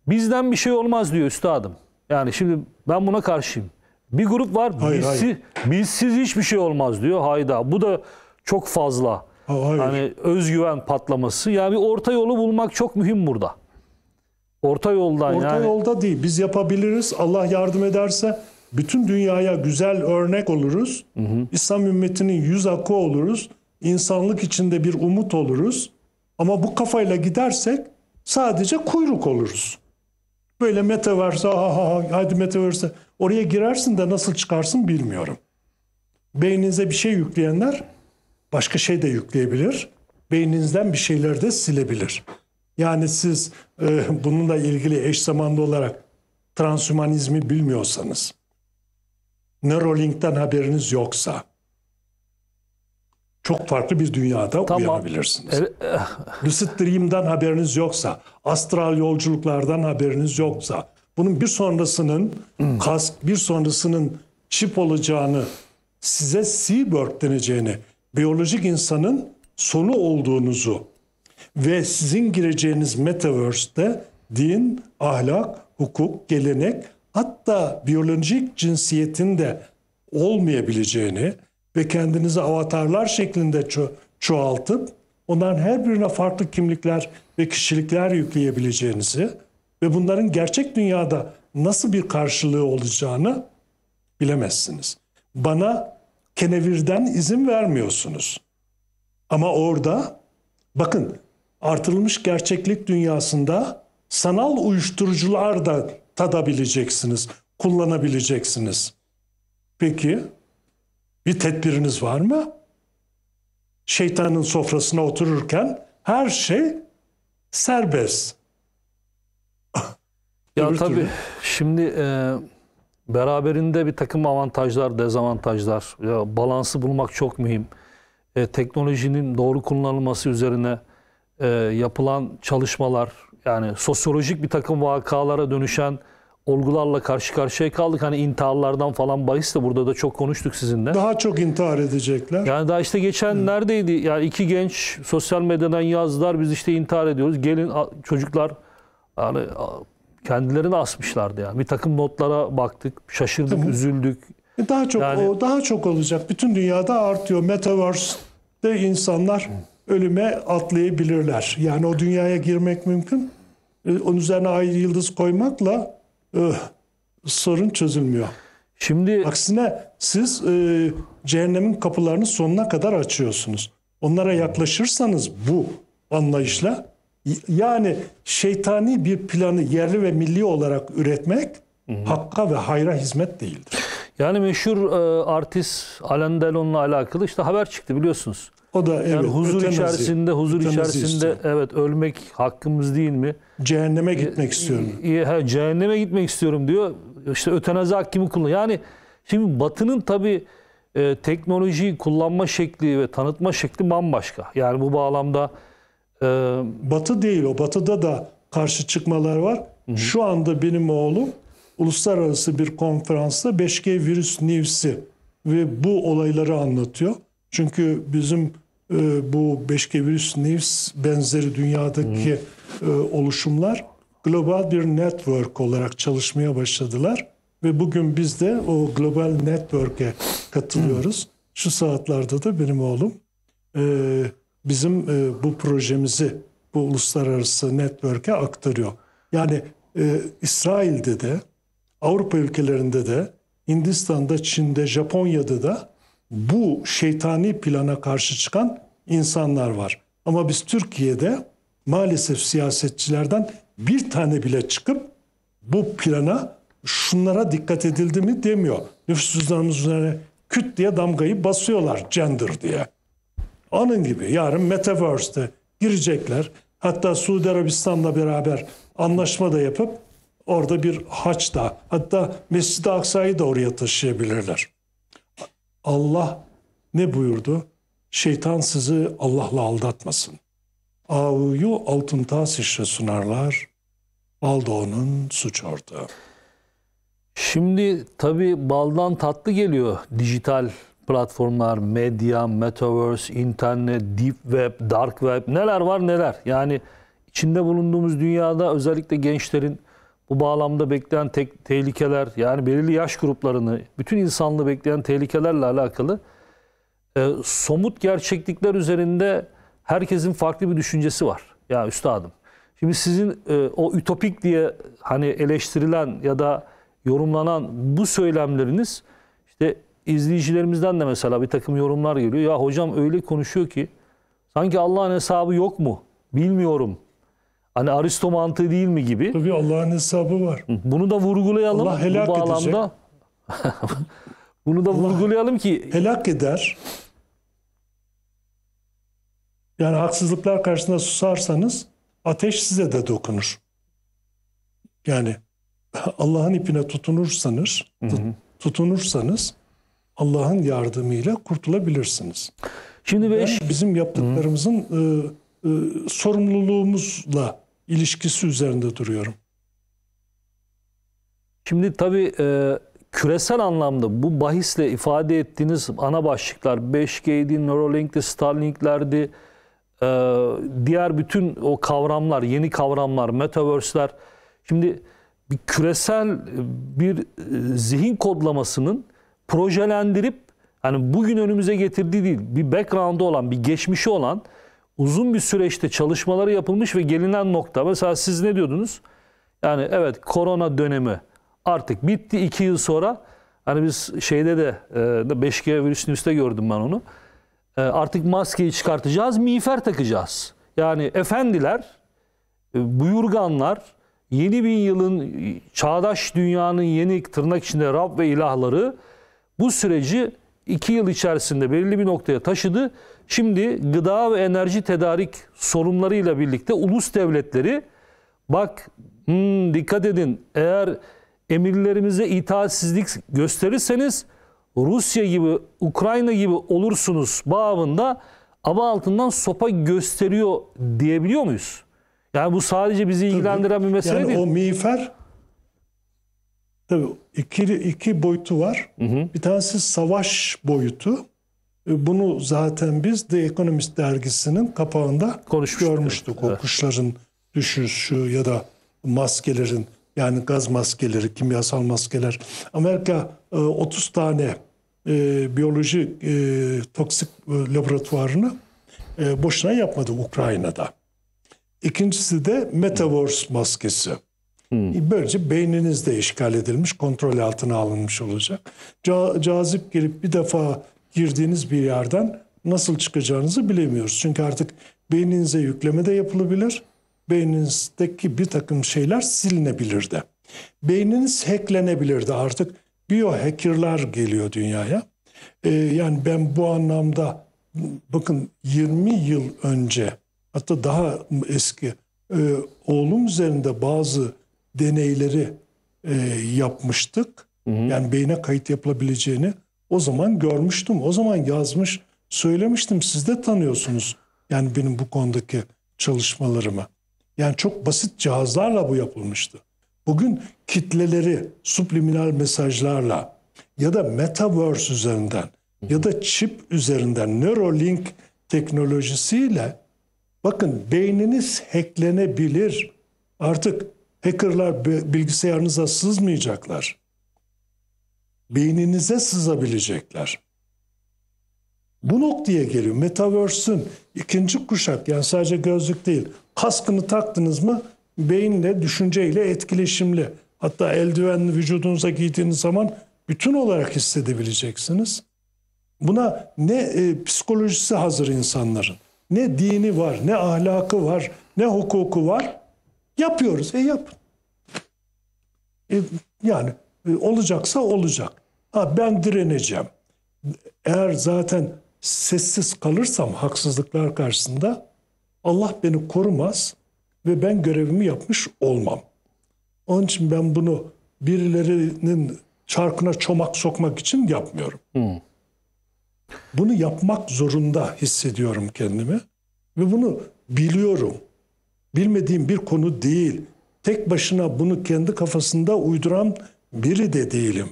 bizden bir şey olmaz diyor üstadım. Yani şimdi ben buna karşıyım. Bir grup var hayır, bizsiz, hayır. bizsiz hiçbir şey olmaz diyor. Hayda bu da çok fazla. Hayır. Hani özgüven patlaması. Yani bir orta yolu bulmak çok mühim burada. Orta yoldan orta yani. Orta yolda değil. Biz yapabiliriz. Allah yardım ederse bütün dünyaya güzel örnek oluruz. Hı hı. İslam ümmetinin yüz akı oluruz insanlık içinde bir umut oluruz. Ama bu kafayla gidersek sadece kuyruk oluruz. Böyle metaverse, ha ha ha hadi metaverse oraya girersin de nasıl çıkarsın bilmiyorum. Beyninize bir şey yükleyenler başka şey de yükleyebilir. Beyninizden bir şeyler de silebilir. Yani siz e, bununla ilgili eş zamanlı olarak transhumanizmi bilmiyorsanız, Neuralink'ten haberiniz yoksa, çok farklı bir dünyada tamam. uyanabilirsiniz. Evet. Lucid Dream'den haberiniz yoksa, astral yolculuklardan haberiniz yoksa, bunun bir sonrasının hmm. kask, bir sonrasının çip olacağını, size cyborg deneceğini, biyolojik insanın sonu olduğunuzu ve sizin gireceğiniz metaverse'de din, ahlak, hukuk, gelenek hatta biyolojik cinsiyetin de olmayabileceğini, ve kendinizi avatarlar şeklinde ço çoğaltıp onların her birine farklı kimlikler ve kişilikler yükleyebileceğinizi ve bunların gerçek dünyada nasıl bir karşılığı olacağını bilemezsiniz. Bana kenevirden izin vermiyorsunuz. Ama orada bakın artırılmış gerçeklik dünyasında sanal uyuşturucular da tadabileceksiniz, kullanabileceksiniz. Peki bir tedbiriniz var mı? Şeytanın sofrasına otururken her şey serbest. *laughs* ya Öbür tabii türlü. şimdi e, beraberinde bir takım avantajlar, dezavantajlar, ya, balansı bulmak çok mühim. E, teknolojinin doğru kullanılması üzerine e, yapılan çalışmalar, yani sosyolojik bir takım vakalara dönüşen olgularla karşı karşıya kaldık. Hani intiharlardan falan bahis de burada da çok konuştuk sizinle. Daha çok intihar edecekler. Yani daha işte geçen hmm. neredeydi? Yani iki genç sosyal medyadan yazdılar biz işte intihar ediyoruz. Gelin çocuklar yani kendilerini asmışlardı yani. Bir takım notlara baktık, şaşırdık, tamam. üzüldük. E, daha çok yani, o daha çok olacak. Bütün dünyada artıyor. Metaverse'de insanlar ölüme atlayabilirler. Yani o dünyaya girmek mümkün. E, onun üzerine ay yıldız koymakla sorun çözülmüyor. Şimdi aksine siz e, cehennemin kapılarını sonuna kadar açıyorsunuz. Onlara yaklaşırsanız bu anlayışla yani şeytani bir planı yerli ve milli olarak üretmek hı hı. hakka ve hayra hizmet değildir. Yani meşhur e, artist Alan Delon'la alakalı işte haber çıktı biliyorsunuz. O da evet. huzur ötenazi, içerisinde, huzur içerisinde istiyor. evet ölmek hakkımız değil mi? Cehenneme e, gitmek e, istiyorum. E, ha, cehenneme gitmek istiyorum diyor. İşte ötenazi hakkımı kullanıyor. Yani şimdi Batı'nın tabii e, teknolojiyi kullanma şekli ve tanıtma şekli bambaşka. Yani bu bağlamda e, Batı değil o. Batı'da da karşı çıkmalar var. Hı. Şu anda benim oğlum uluslararası bir konferansta 5G virüs news'i ve bu olayları anlatıyor. Çünkü bizim e, bu 5G virüs news benzeri dünyadaki hmm. e, oluşumlar global bir network olarak çalışmaya başladılar ve bugün biz de o global network'e katılıyoruz. Hmm. Şu saatlerde de benim oğlum e, bizim e, bu projemizi bu uluslararası network'e aktarıyor. Yani e, İsrail'de de, Avrupa ülkelerinde de, Hindistan'da, Çin'de, Japonya'da da bu şeytani plana karşı çıkan insanlar var. Ama biz Türkiye'de maalesef siyasetçilerden bir tane bile çıkıp bu plana şunlara dikkat edildi mi demiyor. Nüfus cüzdanımız üzerine küt diye damgayı basıyorlar gender diye. Onun gibi yarın Metaverse'de girecekler. Hatta Suudi Arabistan'la beraber anlaşma da yapıp orada bir haç da hatta Mescid-i Aksa'yı da oraya taşıyabilirler. Allah ne buyurdu? Şeytan sizi Allah'la aldatmasın. Avuyu altın tas işe sunarlar. onun suç ortağı. Şimdi tabi baldan tatlı geliyor dijital platformlar, medya, metaverse, internet, deep web, dark web neler var neler. Yani içinde bulunduğumuz dünyada özellikle gençlerin bu bağlamda bekleyen te tehlikeler yani belirli yaş gruplarını, bütün insanlığı bekleyen tehlikelerle alakalı e, somut gerçeklikler üzerinde herkesin farklı bir düşüncesi var. Ya yani üstadım. Şimdi sizin e, o ütopik diye hani eleştirilen ya da yorumlanan bu söylemleriniz işte izleyicilerimizden de mesela bir takım yorumlar geliyor. Ya hocam öyle konuşuyor ki sanki Allah'ın hesabı yok mu? Bilmiyorum Hani Aristo mantığı değil mi gibi. Tabii Allah'ın hesabı var. Bunu da vurgulayalım. Allah helak bu bağlamda. *laughs* Bunu da Allah vurgulayalım ki helak eder. Yani haksızlıklar karşısında susarsanız ateş size de dokunur. Yani *laughs* Allah'ın ipine tutunursanız tutunursanız Allah'ın yardımıyla kurtulabilirsiniz. Şimdi beş... yani bizim yaptıklarımızın hı hı. E, e, sorumluluğumuzla ilişkisi üzerinde duruyorum. Şimdi tabii e, küresel anlamda bu bahisle ifade ettiğiniz ana başlıklar 5G'di, Neuralink'ti, Starlink'lerdi, e, diğer bütün o kavramlar, yeni kavramlar, metaverse'ler. Şimdi bir küresel e, bir e, zihin kodlamasının projelendirip hani bugün önümüze getirdiği değil, bir background'u olan, bir geçmişi olan uzun bir süreçte çalışmaları yapılmış ve gelinen nokta. Mesela siz ne diyordunuz? Yani evet korona dönemi artık bitti. iki yıl sonra hani biz şeyde de 5G e, virüs nüste gördüm ben onu. E, artık maskeyi çıkartacağız, miğfer takacağız. Yani efendiler, e, buyurganlar, yeni bin yılın çağdaş dünyanın yeni tırnak içinde Rab ve ilahları bu süreci iki yıl içerisinde belirli bir noktaya taşıdı Şimdi gıda ve enerji tedarik sorunlarıyla birlikte ulus devletleri bak hmm, dikkat edin eğer emirlerimize itaatsizlik gösterirseniz Rusya gibi Ukrayna gibi olursunuz bağında, aba altından sopa gösteriyor diyebiliyor muyuz? Yani bu sadece bizi ilgilendiren tabii. bir mesele yani değil. O miğfer tabii iki, iki boyutu var. Hı hı. Bir tanesi savaş boyutu. E, bunu zaten biz The Economist dergisinin kapağında görmüştük. O kuşların düşüşü ya da maskelerin yani gaz maskeleri, kimyasal maskeler. Amerika 30 e, tane e, biyoloji toksik laboratuvarını boşuna yapmadı Ukrayna'da. İkincisi de Metaverse maskesi. Hmm. Böylece beyniniz de işgal edilmiş, kontrol altına alınmış olacak. Ca- cazip gelip bir defa girdiğiniz bir yerden nasıl çıkacağınızı bilemiyoruz. Çünkü artık beyninize yükleme de yapılabilir. Beyninizdeki bir takım şeyler silinebilir de. Beyniniz hacklenebilir de artık biohackerlar geliyor dünyaya. Ee, yani ben bu anlamda bakın 20 yıl önce hatta daha eski e, oğlum üzerinde bazı deneyleri e, yapmıştık. Hı hı. Yani beyne kayıt yapılabileceğini o zaman görmüştüm, o zaman yazmış, söylemiştim. Siz de tanıyorsunuz yani benim bu konudaki çalışmalarımı. Yani çok basit cihazlarla bu yapılmıştı. Bugün kitleleri subliminal mesajlarla ya da metaverse üzerinden ya da çip üzerinden Neuralink teknolojisiyle bakın beyniniz hacklenebilir. Artık hackerlar bilgisayarınıza sızmayacaklar beyninize sızabilecekler. Bu noktaya geliyor. Metaverse'ün ikinci kuşak yani sadece gözlük değil. Kaskını taktınız mı beyinle, düşünceyle etkileşimli. Hatta eldivenli vücudunuza giydiğiniz zaman bütün olarak hissedebileceksiniz. Buna ne e, psikolojisi hazır insanların, ne dini var, ne ahlakı var, ne hukuku var. Yapıyoruz. E yapın. E, yani e, olacaksa olacak. Ha, ben direneceğim. Eğer zaten sessiz kalırsam haksızlıklar karşısında Allah beni korumaz ve ben görevimi yapmış olmam. Onun için ben bunu birilerinin çarkına çomak sokmak için yapmıyorum. Hmm. Bunu yapmak zorunda hissediyorum kendimi ve bunu biliyorum. Bilmediğim bir konu değil. Tek başına bunu kendi kafasında uyduran biri de değilim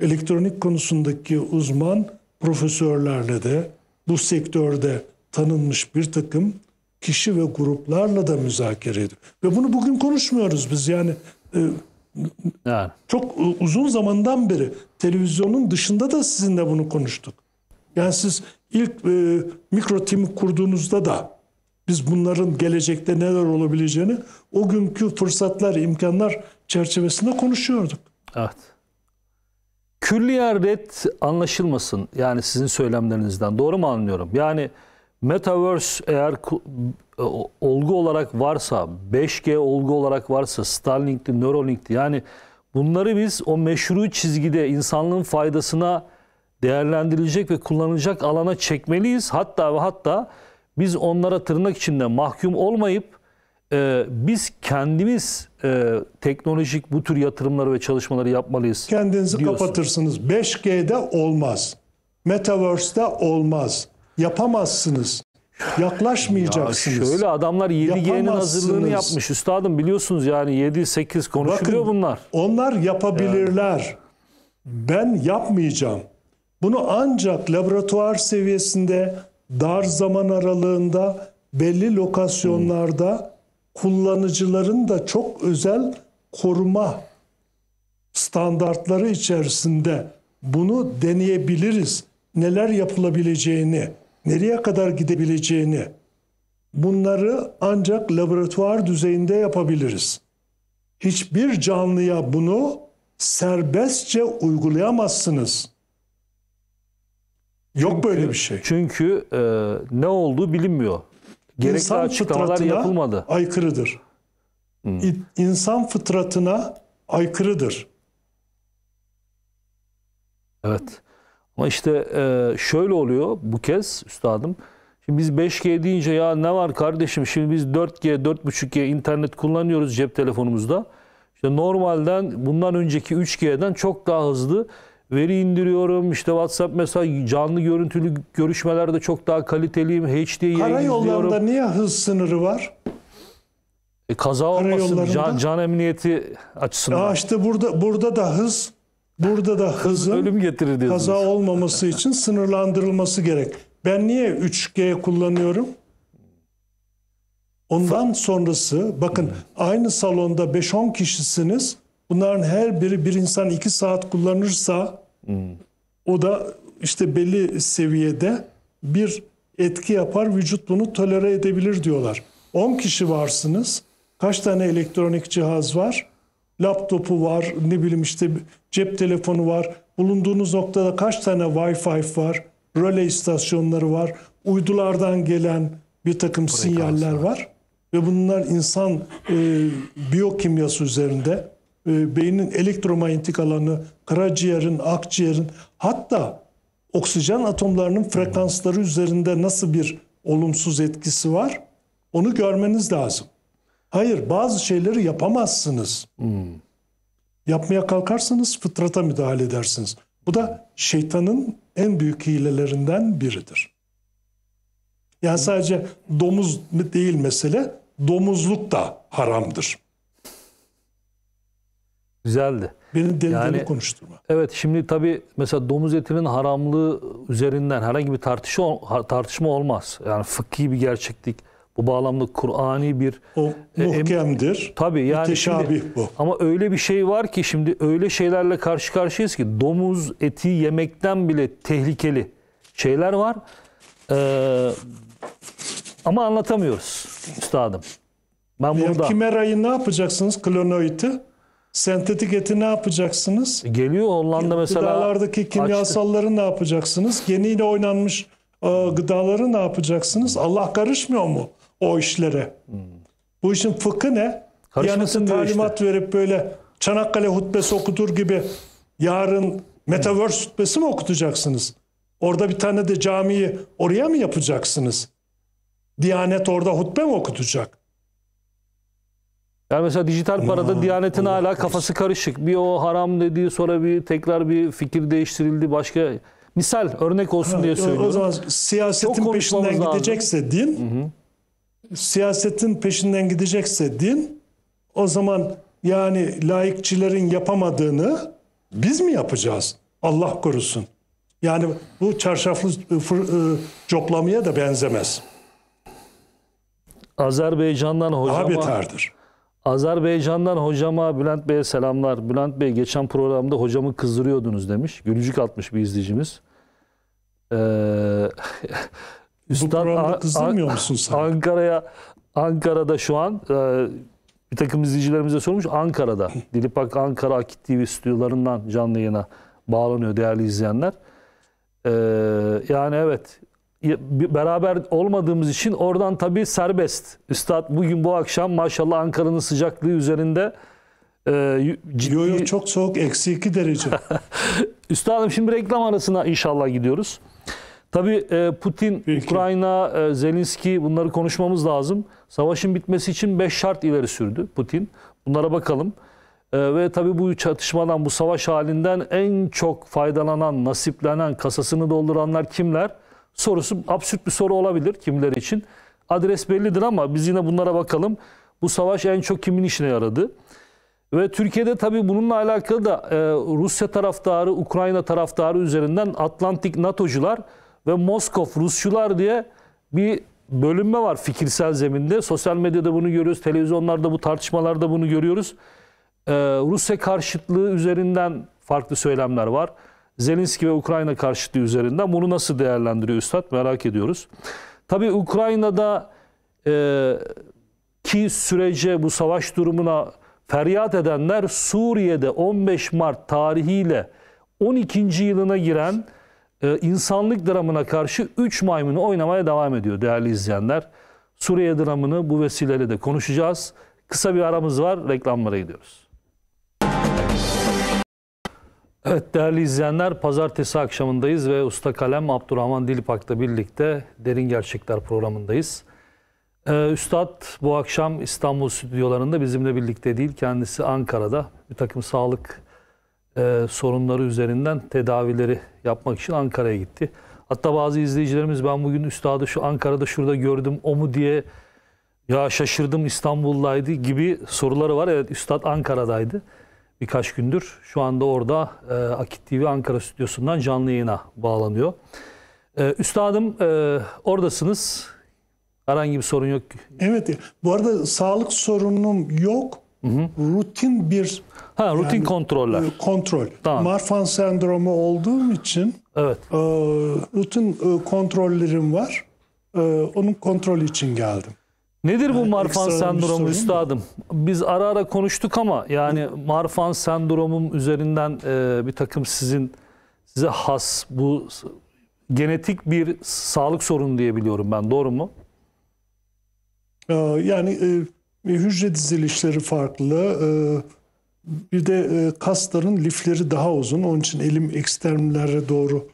elektronik konusundaki uzman profesörlerle de bu sektörde tanınmış bir takım kişi ve gruplarla da müzakere ediyor. Ve bunu bugün konuşmuyoruz biz yani. E, Çok uzun zamandan beri televizyonun dışında da sizinle bunu konuştuk. Yani siz ilk e, mikro tim kurduğunuzda da biz bunların gelecekte neler olabileceğini o günkü fırsatlar, imkanlar çerçevesinde konuşuyorduk. Evet külliyen red anlaşılmasın yani sizin söylemlerinizden. Doğru mu anlıyorum? Yani Metaverse eğer e, olgu olarak varsa, 5G olgu olarak varsa, Starlink'ti, Neuralink'ti yani bunları biz o meşru çizgide insanlığın faydasına değerlendirilecek ve kullanılacak alana çekmeliyiz. Hatta ve hatta biz onlara tırnak içinde mahkum olmayıp e, biz kendimiz e, teknolojik bu tür yatırımları ve çalışmaları yapmalıyız. Kendinizi diyorsun. kapatırsınız. 5G'de olmaz. Metaverse'de olmaz. Yapamazsınız. Yaklaşmayacaksınız. Ya şöyle adamlar 7G'nin hazırlığını yapmış üstadım biliyorsunuz yani 7-8 konuşuluyor Bakın, bunlar. Onlar yapabilirler. Yani. Ben yapmayacağım. Bunu ancak laboratuvar seviyesinde dar zaman aralığında belli lokasyonlarda hmm kullanıcıların da çok özel koruma standartları içerisinde bunu deneyebiliriz. Neler yapılabileceğini, nereye kadar gidebileceğini bunları ancak laboratuvar düzeyinde yapabiliriz. Hiçbir canlıya bunu serbestçe uygulayamazsınız. Yok çünkü, böyle bir şey. Çünkü e, ne olduğu bilinmiyor gerekli insan açıklamalar yapılmadı. aykırıdır. Hmm. İnsan fıtratına aykırıdır. Evet. Ama işte e, şöyle oluyor bu kez üstadım. Şimdi biz 5G deyince ya ne var kardeşim şimdi biz 4G, 4.5G internet kullanıyoruz cep telefonumuzda. İşte normalden bundan önceki 3G'den çok daha hızlı veri indiriyorum. İşte WhatsApp mesela canlı görüntülü görüşmelerde çok daha kaliteliyim. HD yayınlıyorum. Karayollarında niye hız sınırı var? E, kaza olmasın. Can, can emniyeti açısından. Ya işte burada burada da hız burada da hızın ölüm getirir Kaza olmaması için sınırlandırılması gerek. Ben niye 3G kullanıyorum? Ondan sonrası bakın aynı salonda 5-10 kişisiniz. Bunların her biri bir insan iki saat kullanırsa hmm. o da işte belli seviyede bir etki yapar. Vücut bunu tolere edebilir diyorlar. 10 kişi varsınız. Kaç tane elektronik cihaz var? Laptopu var, ne bileyim işte cep telefonu var. Bulunduğunuz noktada kaç tane Wi-Fi var? Röle istasyonları var. Uydulardan gelen bir takım Buraya sinyaller var. var. Ve bunlar insan e, biyokimyası üzerinde e, beynin elektromanyetik alanı, karaciğerin, akciğerin hatta oksijen atomlarının frekansları üzerinde nasıl bir olumsuz etkisi var onu görmeniz lazım. Hayır bazı şeyleri yapamazsınız. Hmm. Yapmaya kalkarsanız fıtrata müdahale edersiniz. Bu da şeytanın en büyük hilelerinden biridir. Yani sadece domuz değil mesele, domuzluk da haramdır. Güzeldi. Beni deli yani, deli konuşturma. Evet şimdi tabi mesela domuz etinin haramlığı üzerinden herhangi bir tartışma, tartışma olmaz. Yani fıkhi bir gerçeklik. Bu bağlamda Kur'ani bir... O e, muhkemdir. E, tabii yani... şimdi, bu. Ama öyle bir şey var ki şimdi öyle şeylerle karşı karşıyayız ki domuz eti yemekten bile tehlikeli şeyler var. Ee, ama anlatamıyoruz üstadım. Ben yani burada... Kimera'yı ne yapacaksınız? Klonoid'i? Sentetik eti ne yapacaksınız? E, geliyor Hollanda mesela. Gıdalardaki kimyasalları açtı. ne yapacaksınız? Geniyle oynanmış e, gıdaları ne yapacaksınız? Allah karışmıyor mu o işlere? Hmm. Bu işin fıkı ne? Diyanet'in talimat işte. verip böyle Çanakkale hutbesi okutur gibi yarın Metaverse hutbesi mi okutacaksınız? Orada bir tane de camiyi oraya mı yapacaksınız? Diyanet orada hutbe mi okutacak? Yani mesela dijital parada Allah, Diyanet'in Allah hala kafası karışık. Bir o haram dediği sonra bir tekrar bir fikir değiştirildi başka. Misal örnek olsun ha, diye söylüyorum. O zaman siyasetin peşinden lazım. gidecekse din, hı hı. siyasetin peşinden gidecekse din, o zaman yani laikçilerin yapamadığını biz mi yapacağız? Allah korusun. Yani bu çarşaflı ıı, ıı, coplamaya da benzemez. Azerbaycan'dan hocama... Abitardır. Azerbaycan'dan hocama Bülent Bey'e selamlar. Bülent Bey geçen programda hocamı kızdırıyordunuz demiş. Gülücük atmış bir izleyicimiz. Ee, *laughs* Üstad, Bu programda kızdırmıyor musun sen? Ankara'ya Ankara'da şu an e, bir takım izleyicilerimize sormuş. Ankara'da. *laughs* Dilipak Ankara Akit TV stüdyolarından canlı yayına bağlanıyor değerli izleyenler. Ee, yani evet beraber olmadığımız için oradan tabii serbest. Üstad bugün bu akşam maşallah Ankara'nın sıcaklığı üzerinde e, ciddi... Yo, yo, çok soğuk eksi 2 derece. *laughs* Üstadım şimdi reklam arasına inşallah gidiyoruz. Tabii e, Putin, Peki. Ukrayna, e, Zelenski bunları konuşmamız lazım. Savaşın bitmesi için 5 şart ileri sürdü Putin. Bunlara bakalım. E, ve tabii bu çatışmadan, bu savaş halinden en çok faydalanan, nasiplenen, kasasını dolduranlar kimler? sorusu absürt bir soru olabilir kimler için. Adres bellidir ama biz yine bunlara bakalım. Bu savaş en çok kimin işine yaradı? Ve Türkiye'de tabii bununla alakalı da e, Rusya taraftarı, Ukrayna taraftarı üzerinden Atlantik NATO'cular ve Moskov Rusçular diye bir bölünme var fikirsel zeminde. Sosyal medyada bunu görüyoruz, televizyonlarda bu tartışmalarda bunu görüyoruz. Ee, Rusya karşıtlığı üzerinden farklı söylemler var. Zelenski ve Ukrayna karşıtlığı üzerinden bunu nasıl değerlendiriyor Üstad merak ediyoruz. Tabii Ukrayna'da e, ki sürece bu savaş durumuna feryat edenler Suriye'de 15 Mart tarihiyle 12. yılına giren e, insanlık dramına karşı 3 maymunu oynamaya devam ediyor değerli izleyenler. Suriye dramını bu vesileyle de konuşacağız. Kısa bir aramız var reklamlara gidiyoruz. Evet değerli izleyenler pazartesi akşamındayız ve Usta Kalem Abdurrahman Dilipak'la birlikte Derin Gerçekler programındayız. Ee, Üstad bu akşam İstanbul stüdyolarında bizimle birlikte değil kendisi Ankara'da bir takım sağlık e, sorunları üzerinden tedavileri yapmak için Ankara'ya gitti. Hatta bazı izleyicilerimiz ben bugün Üstad'ı şu Ankara'da şurada gördüm o mu diye ya şaşırdım İstanbul'daydı gibi soruları var. Evet Üstad Ankara'daydı birkaç gündür. Şu anda orada e, Akit TV Ankara stüdyosundan canlı yayına bağlanıyor. E, üstadım e, oradasınız. Herhangi bir sorun yok. Evet. Bu arada sağlık sorunum yok. Hı hı. Rutin bir ha rutin yani, kontroller. E, kontrol. Tamam. Marfan sendromu olduğum için evet. E, rutin e, kontrollerim var. E, onun kontrolü için geldim. Nedir bu Marfan şey sendromu üstadım? Biz ara ara konuştuk ama yani Marfan sendromu üzerinden e, bir takım sizin size has bu genetik bir sağlık sorunu diye biliyorum ben. Doğru mu? Ee, yani e, hücre dizilişleri farklı. Ee, bir de e, kasların lifleri daha uzun. Onun için elim ekstremlere doğru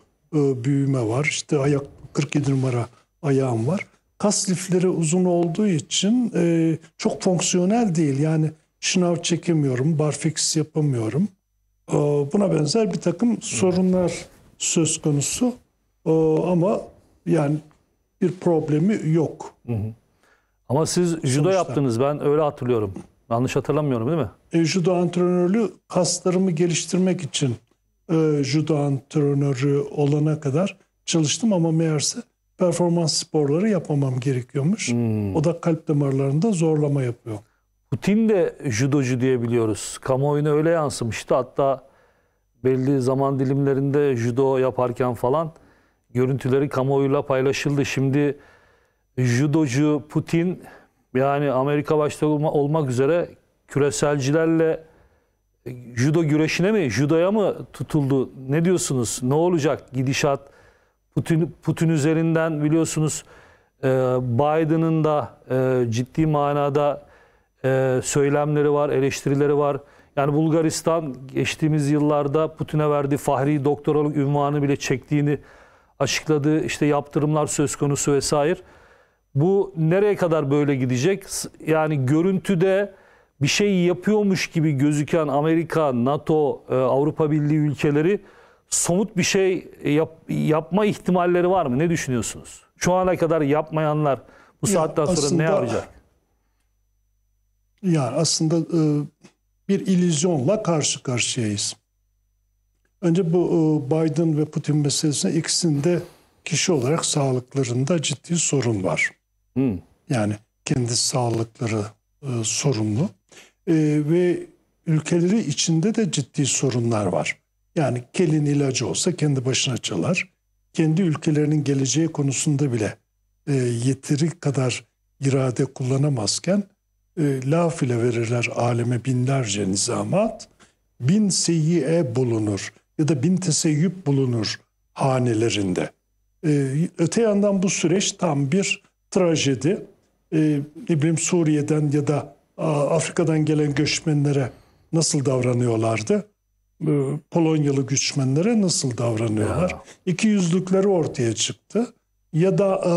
büyüme var. İşte ayak 47 numara ayağım var kas lifleri uzun olduğu için e, çok fonksiyonel değil. Yani şınav çekemiyorum, barfix yapamıyorum. E, buna benzer bir takım sorunlar söz konusu. E, ama yani bir problemi yok. Hı hı. Ama siz judo Sonuçta. yaptınız ben öyle hatırlıyorum. Yanlış hatırlamıyorum değil mi? E, judo antrenörlüğü kaslarımı geliştirmek için e, judo antrenörü olana kadar çalıştım ama meğerse performans sporları yapmamam gerekiyormuş. Hmm. O da kalp damarlarında zorlama yapıyor. Putin de judocu diye biliyoruz. Kamuoyuna öyle yansımıştı. Hatta belli zaman dilimlerinde judo yaparken falan görüntüleri kamuoyuyla paylaşıldı. Şimdi judocu Putin yani Amerika başta olmak üzere küreselcilerle e, judo güreşine mi, judoya mı tutuldu? Ne diyorsunuz? Ne olacak gidişat? Putin, Putin üzerinden biliyorsunuz e, Biden'ın da e, ciddi manada e, söylemleri var, eleştirileri var. Yani Bulgaristan geçtiğimiz yıllarda Putin'e verdiği fahri doktoralık ünvanı bile çektiğini açıkladı. işte yaptırımlar söz konusu vesaire. Bu nereye kadar böyle gidecek? Yani görüntüde bir şey yapıyormuş gibi gözüken Amerika, NATO, e, Avrupa Birliği ülkeleri somut bir şey yap, yapma ihtimalleri var mı? Ne düşünüyorsunuz? Şu ana kadar yapmayanlar bu ya saatten aslında, sonra ne yapacak? Ya aslında e, bir illüzyonla karşı karşıyayız. Önce bu e, Biden ve Putin meselesine ikisinde kişi olarak sağlıklarında ciddi sorun var. Hmm. Yani kendi sağlıkları e, sorunlu ve ülkeleri içinde de ciddi sorunlar var. Yani kelin ilacı olsa kendi başına çalar. Kendi ülkelerinin geleceği konusunda bile e, yeteri kadar irade kullanamazken e, laf ile verirler aleme binlerce nizamat. Bin seyyiye bulunur ya da bin teseyyüp bulunur hanelerinde. E, öte yandan bu süreç tam bir trajedi. E, ne bileyim Suriye'den ya da Afrika'dan gelen göçmenlere nasıl davranıyorlardı? E, Polonyalı güçmenlere nasıl davranıyorlar? Ya. İki yüzlükleri ortaya çıktı. Ya da e,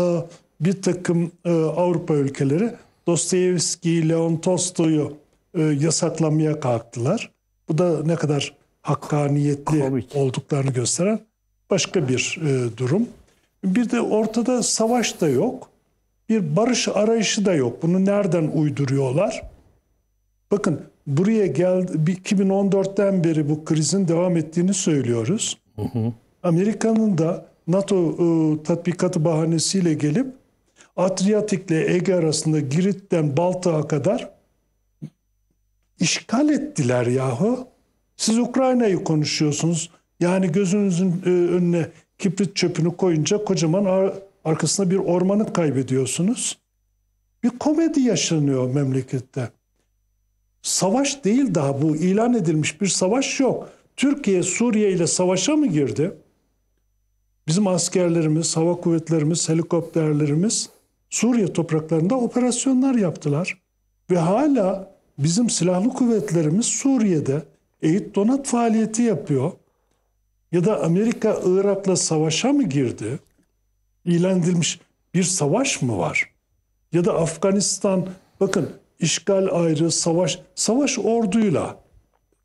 bir takım e, Avrupa ülkeleri Dostoyevski, Leon Tolstoy'u yasaklamaya kalktılar. Bu da ne kadar hakkaniyetli Komik. olduklarını gösteren başka bir durum. Bir de ortada savaş da yok. Bir barış arayışı da yok. Bunu nereden uyduruyorlar? Bakın buraya geldi 2014'ten beri bu krizin devam ettiğini söylüyoruz. Amerika'nın da NATO e, tatbikatı bahanesiyle gelip Adriyatik ile Ege arasında Girit'ten Baltık'a kadar işgal ettiler yahu. Siz Ukrayna'yı konuşuyorsunuz. Yani gözünüzün ıı, önüne kibrit çöpünü koyunca kocaman ar arkasında bir ormanı kaybediyorsunuz. Bir komedi yaşanıyor memlekette. Savaş değil daha bu ilan edilmiş bir savaş yok. Türkiye Suriye ile savaşa mı girdi? Bizim askerlerimiz, hava kuvvetlerimiz, helikopterlerimiz Suriye topraklarında operasyonlar yaptılar. Ve hala bizim silahlı kuvvetlerimiz Suriye'de eğit donat faaliyeti yapıyor. Ya da Amerika Irak'la savaşa mı girdi? İlan edilmiş bir savaş mı var? Ya da Afganistan, bakın işgal ayrı, savaş, savaş orduyla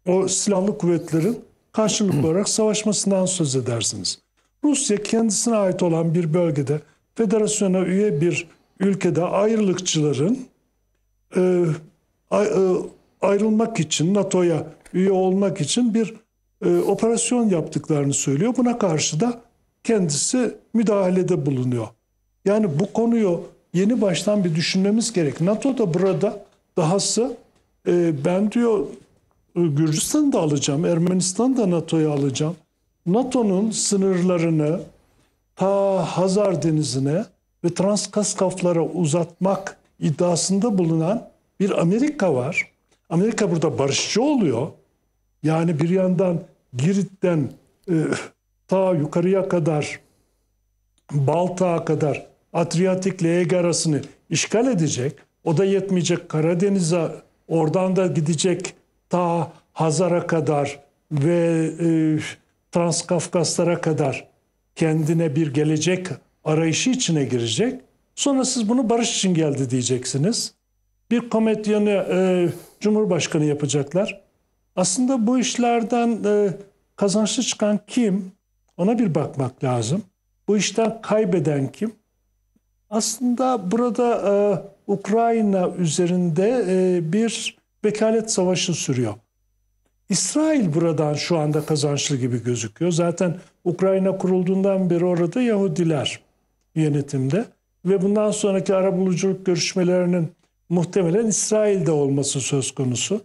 o silahlı kuvvetlerin karşılıklı olarak savaşmasından söz edersiniz. Rusya kendisine ait olan bir bölgede federasyona üye bir ülkede ayrılıkçıların e, e, ayrılmak için NATO'ya üye olmak için bir e, operasyon yaptıklarını söylüyor. Buna karşı da kendisi müdahalede bulunuyor. Yani bu konuyu yeni baştan bir düşünmemiz gerek. NATO da burada dahası e, ben diyor e, Gürcistan'ı da alacağım, Ermenistan'ı da NATO'ya alacağım. NATO'nun sınırlarını ta Hazar Denizi'ne ve Transkaskaflara uzatmak iddiasında bulunan bir Amerika var. Amerika burada barışçı oluyor. Yani bir yandan Girit'ten e, ta yukarıya kadar Balta'a kadar Adriyatik Leyeg arasını işgal edecek. O da yetmeyecek Karadeniz'e oradan da gidecek ta Hazar'a kadar ve e, Transkafkaslara kadar kendine bir gelecek arayışı içine girecek. Sonra siz bunu barış için geldi diyeceksiniz. Bir komedyonu e, Cumhurbaşkanı yapacaklar. Aslında bu işlerden e, kazançlı çıkan kim? Ona bir bakmak lazım. Bu işten kaybeden kim? Aslında burada e, Ukrayna üzerinde e, bir vekalet savaşı sürüyor. İsrail buradan şu anda kazançlı gibi gözüküyor. Zaten Ukrayna kurulduğundan beri orada Yahudiler yönetimde ve bundan sonraki arabuluculuk görüşmelerinin muhtemelen İsrail'de olması söz konusu.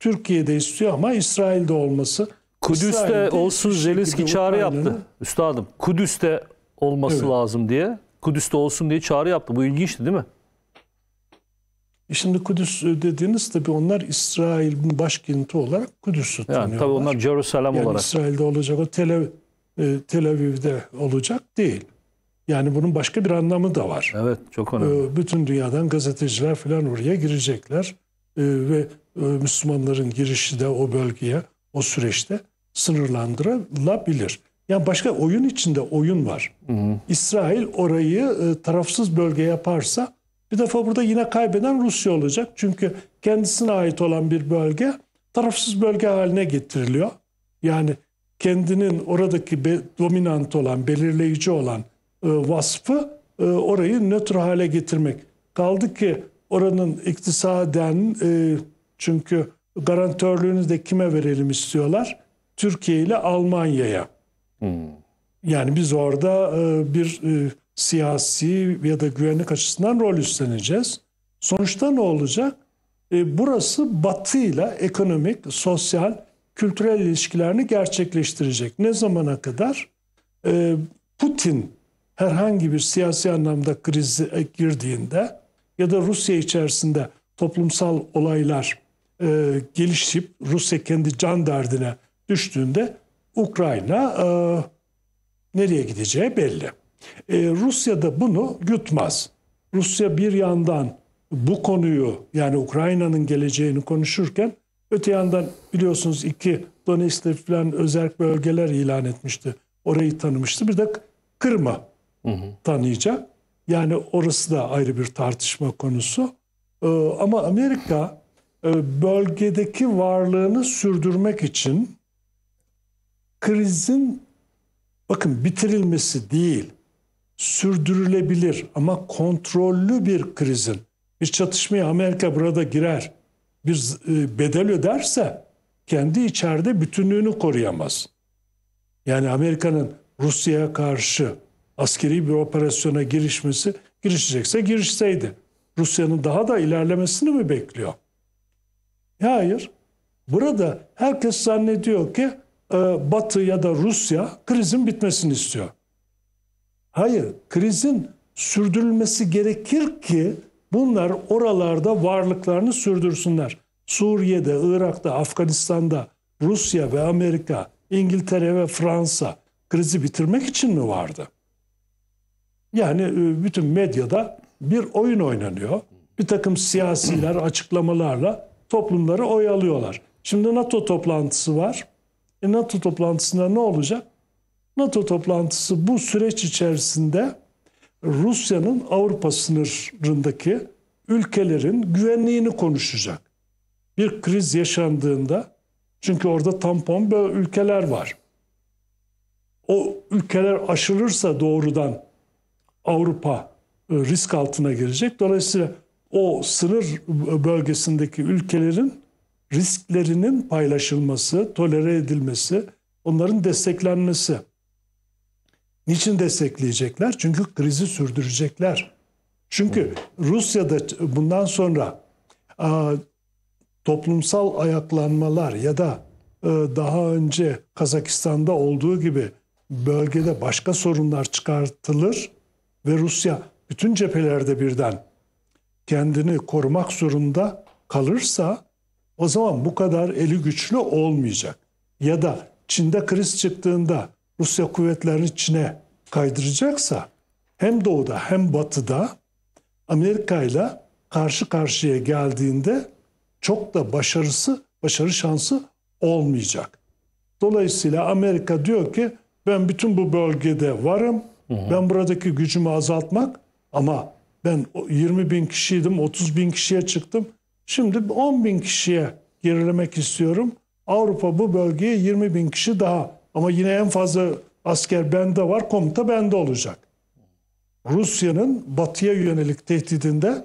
Türkiye'de istiyor ama İsrail'de olması. Kudüs'te İsrail'de olsun Zelenski çağrı yaptı üstadım. Kudüs'te olması evet. lazım diye Kudüs'te olsun diye çağrı yaptı. Bu ilginçti değil mi? E şimdi Kudüs dediğiniz tabi onlar İsrail'in başkenti olarak Kudüs'ü tanıyorlar. Yani, tabii onlar Jerusalem yani olarak. İsrail'de olacak o Tel, e, Tel Aviv'de olacak değil. Yani bunun başka bir anlamı da var. Evet çok önemli. E, bütün dünyadan gazeteciler falan oraya girecekler. ve Müslümanların girişi de o bölgeye o süreçte sınırlandırılabilir. Yani başka oyun içinde oyun var. Hı hı. İsrail orayı e, tarafsız bölge yaparsa bir defa burada yine kaybeden Rusya olacak. Çünkü kendisine ait olan bir bölge tarafsız bölge haline getiriliyor. Yani kendinin oradaki be, dominant olan, belirleyici olan e, vasfı e, orayı nötr hale getirmek. Kaldı ki oranın iktisaden e, çünkü garantörlüğünü de kime verelim istiyorlar? Türkiye ile Almanya'ya. Yani biz orada e, bir e, siyasi ya da güvenlik açısından rol üstleneceğiz. Sonuçta ne olacak? E, burası batıyla ekonomik, sosyal, kültürel ilişkilerini gerçekleştirecek. Ne zamana kadar? Putin herhangi bir siyasi anlamda krize girdiğinde ya da Rusya içerisinde toplumsal olaylar gelişip Rusya kendi can derdine düştüğünde Ukrayna e, nereye gideceği belli. E, Rusya da bunu yutmaz. Rusya bir yandan bu konuyu yani Ukrayna'nın geleceğini konuşurken öte yandan biliyorsunuz iki Donetsk'te falan özerk bölgeler ilan etmişti. Orayı tanımıştı. Bir de Kırım'ı tanıyacak. Yani orası da ayrı bir tartışma konusu. Ee, ama Amerika e, bölgedeki varlığını sürdürmek için krizin bakın bitirilmesi değil, sürdürülebilir ama kontrollü bir krizin bir çatışmaya Amerika burada girer, bir e, bedel öderse kendi içeride bütünlüğünü koruyamaz. Yani Amerika'nın Rusya'ya karşı askeri bir operasyona girişmesi girişecekse girişseydi. Rusya'nın daha da ilerlemesini mi bekliyor? Ya Hayır. Burada herkes zannediyor ki e, Batı ya da Rusya krizin bitmesini istiyor. Hayır, krizin sürdürülmesi gerekir ki bunlar oralarda varlıklarını sürdürsünler. Suriye'de, Irak'ta, Afganistan'da Rusya ve Amerika, İngiltere ve Fransa krizi bitirmek için mi vardı? Yani e, bütün medyada bir oyun oynanıyor. Bir takım siyasiler *clears throat* açıklamalarla toplumları oyalıyorlar. Şimdi NATO toplantısı var. E NATO toplantısında ne olacak? NATO toplantısı bu süreç içerisinde Rusya'nın Avrupa sınırındaki ülkelerin güvenliğini konuşacak. Bir kriz yaşandığında çünkü orada tampon böyle ülkeler var. O ülkeler aşılırsa doğrudan Avrupa e, risk altına girecek. Dolayısıyla o sınır bölgesindeki ülkelerin risklerinin paylaşılması, tolere edilmesi, onların desteklenmesi. Niçin destekleyecekler? Çünkü krizi sürdürecekler. Çünkü Rusya'da bundan sonra toplumsal ayaklanmalar ya da e, daha önce Kazakistan'da olduğu gibi bölgede başka sorunlar çıkartılır ve Rusya bütün cephelerde birden kendini korumak zorunda kalırsa o zaman bu kadar eli güçlü olmayacak. Ya da Çin'de kriz çıktığında Rusya kuvvetlerini Çin'e kaydıracaksa hem doğuda hem batıda Amerika ile karşı karşıya geldiğinde çok da başarısı, başarı şansı olmayacak. Dolayısıyla Amerika diyor ki ben bütün bu bölgede varım. Hı hı. Ben buradaki gücümü azaltmak ama ben 20 bin kişiydim 30 bin kişiye çıktım. Şimdi 10 bin kişiye gerilemek istiyorum. Avrupa bu bölgeye 20 bin kişi daha ama yine en fazla asker bende var, komuta bende olacak. Rusya'nın batıya yönelik tehdidinde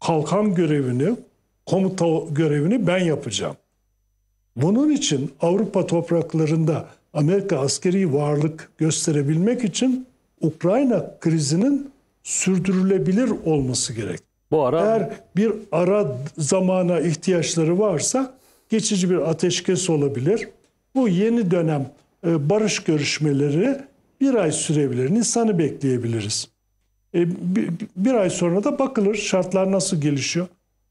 kalkan görevini, komuta görevini ben yapacağım. Bunun için Avrupa topraklarında Amerika askeri varlık gösterebilmek için Ukrayna krizinin sürdürülebilir olması gerek. Bu ara eğer bir ara zamana ihtiyaçları varsa geçici bir ateşkes olabilir. Bu yeni dönem e, barış görüşmeleri bir ay sürebilir. Nisan'ı bekleyebiliriz. E, bir ay sonra da bakılır şartlar nasıl gelişiyor.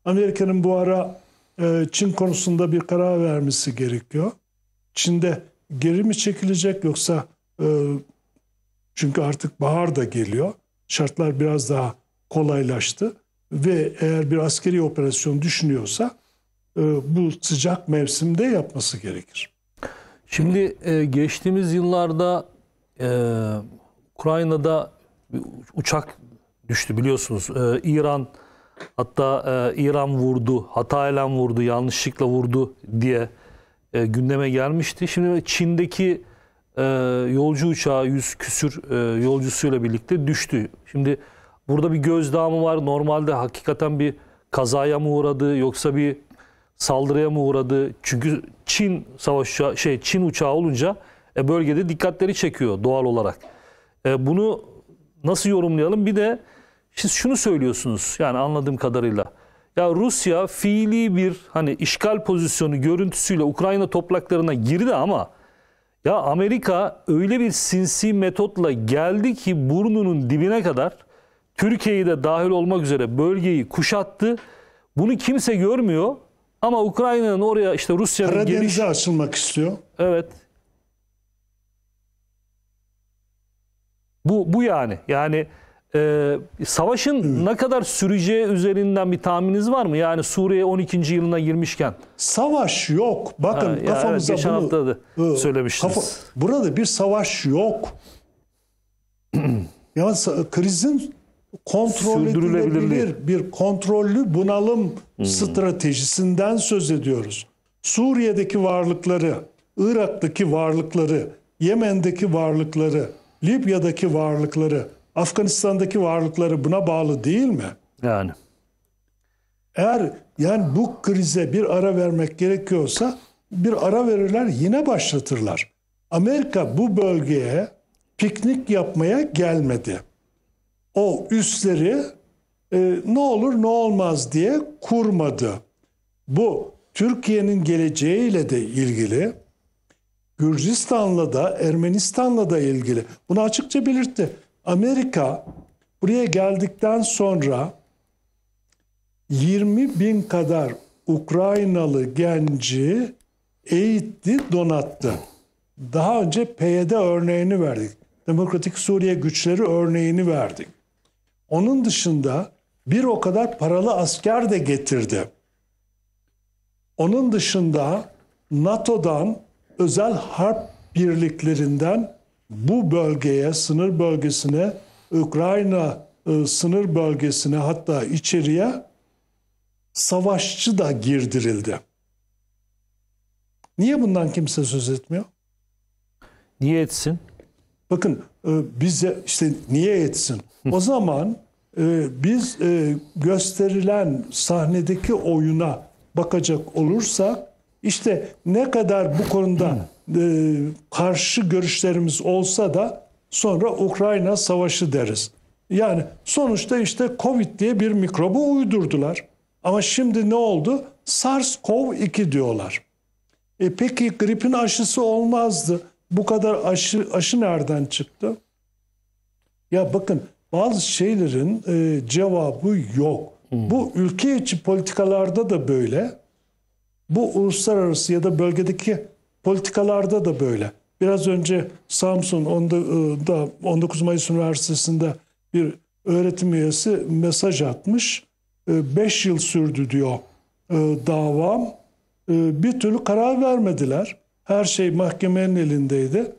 Amerika'nın bu ara e, Çin konusunda bir karar vermesi gerekiyor. Çin'de geri mi çekilecek yoksa çünkü artık bahar da geliyor. Şartlar biraz daha kolaylaştı ve eğer bir askeri operasyon düşünüyorsa e, bu sıcak mevsimde yapması gerekir. Şimdi e, geçtiğimiz yıllarda e, Ukrayna'da uçak düştü biliyorsunuz. İran hatta İran vurdu, hatayla vurdu, yanlışlıkla vurdu diye gündeme gelmişti. Şimdi Çin'deki yolcu uçağı yüz küsür yolcusuyla birlikte düştü. Şimdi Burada bir gözdağı mı var? Normalde hakikaten bir kazaya mı uğradı yoksa bir saldırıya mı uğradı? Çünkü Çin savaş şey Çin uçağı olunca e, bölgede dikkatleri çekiyor doğal olarak. E, bunu nasıl yorumlayalım? Bir de siz şunu söylüyorsunuz yani anladığım kadarıyla. Ya Rusya fiili bir hani işgal pozisyonu görüntüsüyle Ukrayna topraklarına girdi ama ya Amerika öyle bir sinsi metotla geldi ki burnunun dibine kadar Türkiye'yi de dahil olmak üzere bölgeyi kuşattı. Bunu kimse görmüyor ama Ukrayna'nın oraya işte Rusya'nın Karadeniz'e geliş... açılmak istiyor. Evet. Bu, bu yani. Yani e, savaşın evet. ne kadar süreceği üzerinden bir tahmininiz var mı? Yani Suriye 12. yılına girmişken. Savaş yok. Bakın ha, kafamıza evet, bunu... da e, söylemiştiniz. Kafa, burada bir savaş yok. *clears throat* yani krizin kontrol edilebilir bir kontrollü bunalım hmm. stratejisinden söz ediyoruz. Suriye'deki varlıkları, Irak'taki varlıkları, Yemen'deki varlıkları, Libya'daki varlıkları, Afganistan'daki varlıkları buna bağlı değil mi? Yani. Eğer yani bu krize bir ara vermek gerekiyorsa bir ara verirler yine başlatırlar. Amerika bu bölgeye piknik yapmaya gelmedi o üsleri e, ne olur ne olmaz diye kurmadı. Bu Türkiye'nin geleceğiyle de ilgili, Gürcistan'la da Ermenistan'la da ilgili. Bunu açıkça belirtti. Amerika buraya geldikten sonra 20 bin kadar Ukraynalı genci eğitti, donattı. Daha önce PYD örneğini verdik. Demokratik Suriye güçleri örneğini verdik. Onun dışında bir o kadar paralı asker de getirdi. Onun dışında NATO'dan özel harp birliklerinden bu bölgeye, sınır bölgesine, Ukrayna e, sınır bölgesine hatta içeriye savaşçı da girdirildi. Niye bundan kimse söz etmiyor? Niye etsin? Bakın e, bize işte niye etsin? O zaman e, biz e, gösterilen sahnedeki oyuna bakacak olursak işte ne kadar bu konuda karşı görüşlerimiz olsa da sonra Ukrayna savaşı deriz. Yani sonuçta işte Covid diye bir mikrobu uydurdular. Ama şimdi ne oldu? SARS-CoV-2 diyorlar. E peki gripin aşısı olmazdı bu kadar aşı, aşı nereden çıktı? Ya bakın bazı şeylerin e, cevabı yok. Hmm. Bu ülke içi politikalarda da böyle. Bu uluslararası ya da bölgedeki politikalarda da böyle. Biraz önce Samsun onda, e, da 19 Mayıs Üniversitesi'nde bir öğretim üyesi mesaj atmış. 5 e, yıl sürdü diyor e, davam. Bir türlü karar vermediler her şey mahkemenin elindeydi.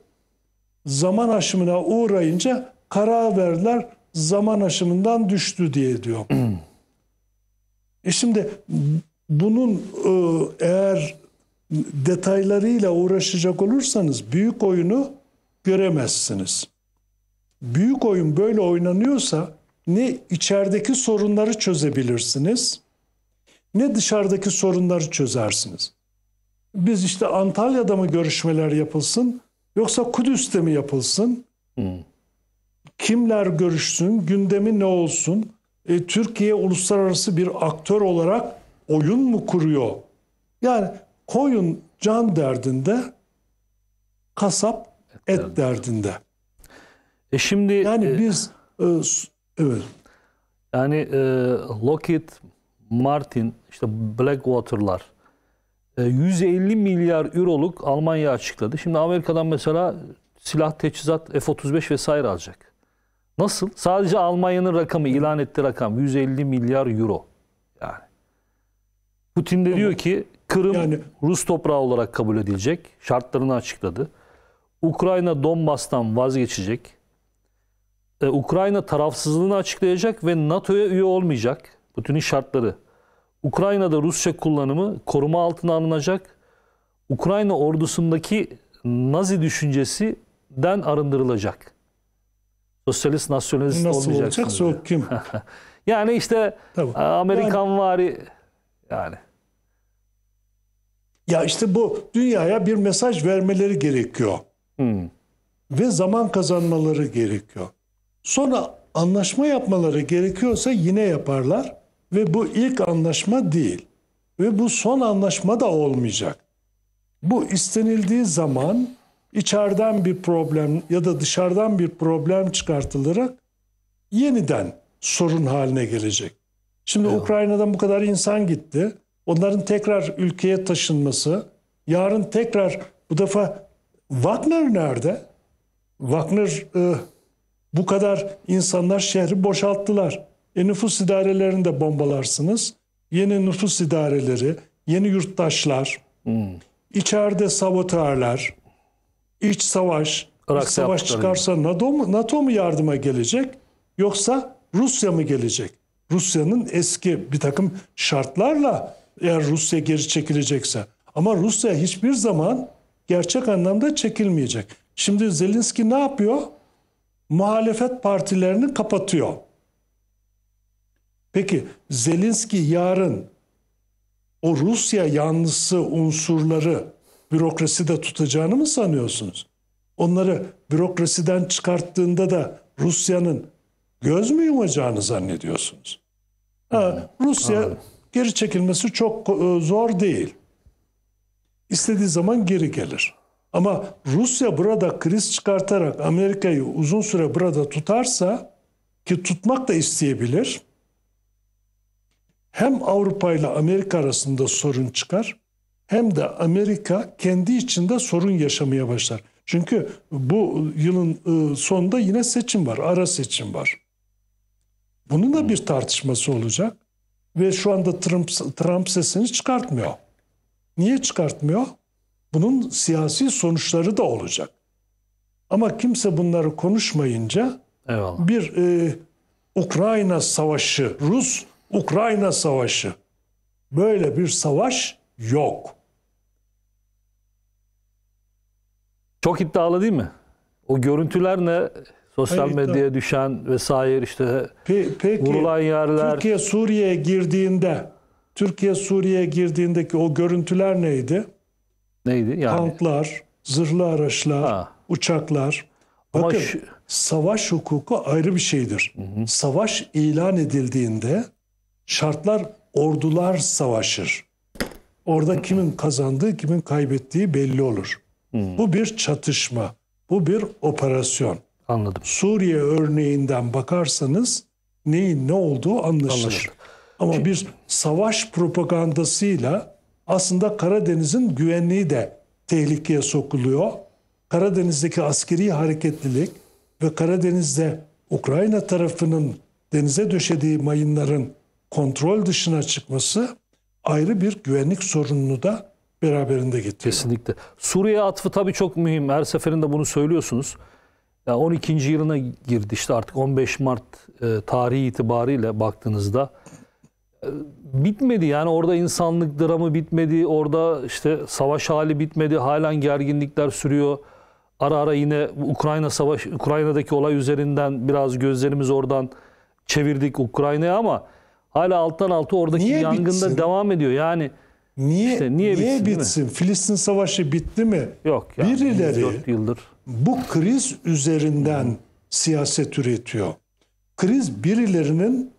Zaman aşımına uğrayınca karar verdiler zaman aşımından düştü diye diyor. *clears throat* e şimdi bunun e, eğer detaylarıyla uğraşacak olursanız büyük oyunu göremezsiniz. Büyük oyun böyle oynanıyorsa ne içerideki sorunları çözebilirsiniz ne dışarıdaki sorunları çözersiniz biz işte Antalya'da mı görüşmeler yapılsın yoksa Kudüs'te mi yapılsın? Kimler görüşsün? Gündemi ne olsun? E, Türkiye uluslararası bir aktör olarak oyun mu kuruyor? Yani koyun can derdinde, kasap et, derdinde. E şimdi yani e, biz e, evet. Yani e, Lockheed Martin, işte Blackwater'lar 150 ee, milyar euroluk Almanya açıkladı. Şimdi Amerika'dan mesela silah, teçhizat, F-35 vesaire alacak. Nasıl? Sadece Almanya'nın rakamı, ilan ettiği rakam 150 milyar euro. Yani. Putin de diyor ki Kırım yani... Rus toprağı olarak kabul edilecek. Şartlarını açıkladı. Ukrayna Donbas'tan vazgeçecek. Ee, Ukrayna tarafsızlığını açıklayacak ve NATO'ya üye olmayacak. Putin'in şartları. Ukrayna'da Rusça kullanımı koruma altına alınacak. Ukrayna ordusundaki Nazi düşüncesinden arındırılacak. Sosyalist nasyonalist Nasıl olmayacak. Nasıl olacaksa kim? *laughs* yani işte Tabii. E, Amerikan yani, vari yani. Ya işte bu dünyaya bir mesaj vermeleri gerekiyor. Hmm. Ve zaman kazanmaları gerekiyor. Sonra anlaşma yapmaları gerekiyorsa yine yaparlar. Ve bu ilk anlaşma değil. Ve bu son anlaşma da olmayacak. Bu istenildiği zaman içeriden bir problem ya da dışarıdan bir problem çıkartılarak yeniden sorun haline gelecek. Şimdi evet. Ukrayna'dan bu kadar insan gitti. Onların tekrar ülkeye taşınması, yarın tekrar bu defa Wagner nerede? Wagner e, bu kadar insanlar şehri boşalttılar. E, nüfus idarelerini de bombalarsınız. Yeni nüfus idareleri, yeni yurttaşlar, hmm. içeride sabotajlar, iç savaş, Irak iç savaş çıkarsa NATO mu, NATO mu yardıma gelecek yoksa Rusya mı gelecek? Rusya'nın eski bir takım şartlarla eğer Rusya geri çekilecekse. Ama Rusya hiçbir zaman gerçek anlamda çekilmeyecek. Şimdi Zelenski ne yapıyor? Muhalefet partilerini kapatıyor. Peki Zelenski yarın o Rusya yanlısı unsurları bürokraside tutacağını mı sanıyorsunuz? Onları bürokrasiden çıkarttığında da Rusya'nın göz mü yumacağını zannediyorsunuz? Ha, Rusya Abi. geri çekilmesi çok e, zor değil. İstediği zaman geri gelir. Ama Rusya burada kriz çıkartarak Amerika'yı uzun süre burada tutarsa ki tutmak da isteyebilir hem Avrupa ile Amerika arasında sorun çıkar hem de Amerika kendi içinde sorun yaşamaya başlar. Çünkü bu yılın e, sonunda yine seçim var, ara seçim var. Bunun da bir tartışması olacak ve şu anda Trump, Trump sesini çıkartmıyor. Niye çıkartmıyor? Bunun siyasi sonuçları da olacak. Ama kimse bunları konuşmayınca Eyvallah. bir e, Ukrayna savaşı Rus Ukrayna Savaşı. Böyle bir savaş yok. Çok iddialı değil mi? O görüntüler ne? Sosyal Hayır, medyaya iddia. düşen vesaire işte Pe peki, vurulan yerler. Türkiye Suriye'ye girdiğinde Türkiye Suriye'ye girdiğindeki o görüntüler neydi? Neydi? Yani... Tanklar, zırhlı araçlar, ha. uçaklar. Bakın Ama şu... savaş hukuku ayrı bir şeydir. Hı hı. Savaş ilan edildiğinde şartlar ordular savaşır. Orada kimin kazandığı, kimin kaybettiği belli olur. Hmm. Bu bir çatışma, bu bir operasyon. Anladım. Suriye örneğinden bakarsanız neyin ne olduğu anlaşılır. anlaşılır. Ama Çünkü... bir savaş propagandasıyla aslında Karadeniz'in güvenliği de tehlikeye sokuluyor. Karadeniz'deki askeri hareketlilik ve Karadeniz'de Ukrayna tarafının denize döşediği mayınların kontrol dışına çıkması ayrı bir güvenlik sorununu da beraberinde getiriyor. Kesinlikle. Suriye atfı tabii çok mühim. Her seferinde bunu söylüyorsunuz. Yani 12. yılına girdi işte artık 15 Mart e, tarihi itibariyle baktığınızda e, bitmedi yani orada insanlık dramı bitmedi orada işte savaş hali bitmedi halen gerginlikler sürüyor ara ara yine Ukrayna savaş Ukrayna'daki olay üzerinden biraz gözlerimiz oradan çevirdik Ukrayna'ya ama Hala alttan altı oradaki niye yangında bitsin? devam ediyor. Yani niye işte niye, niye bitsin? bitsin? Filistin Savaşı bitti mi? Yok ya. birileri Birileri yıldır. bu kriz üzerinden siyaset üretiyor. Kriz birilerinin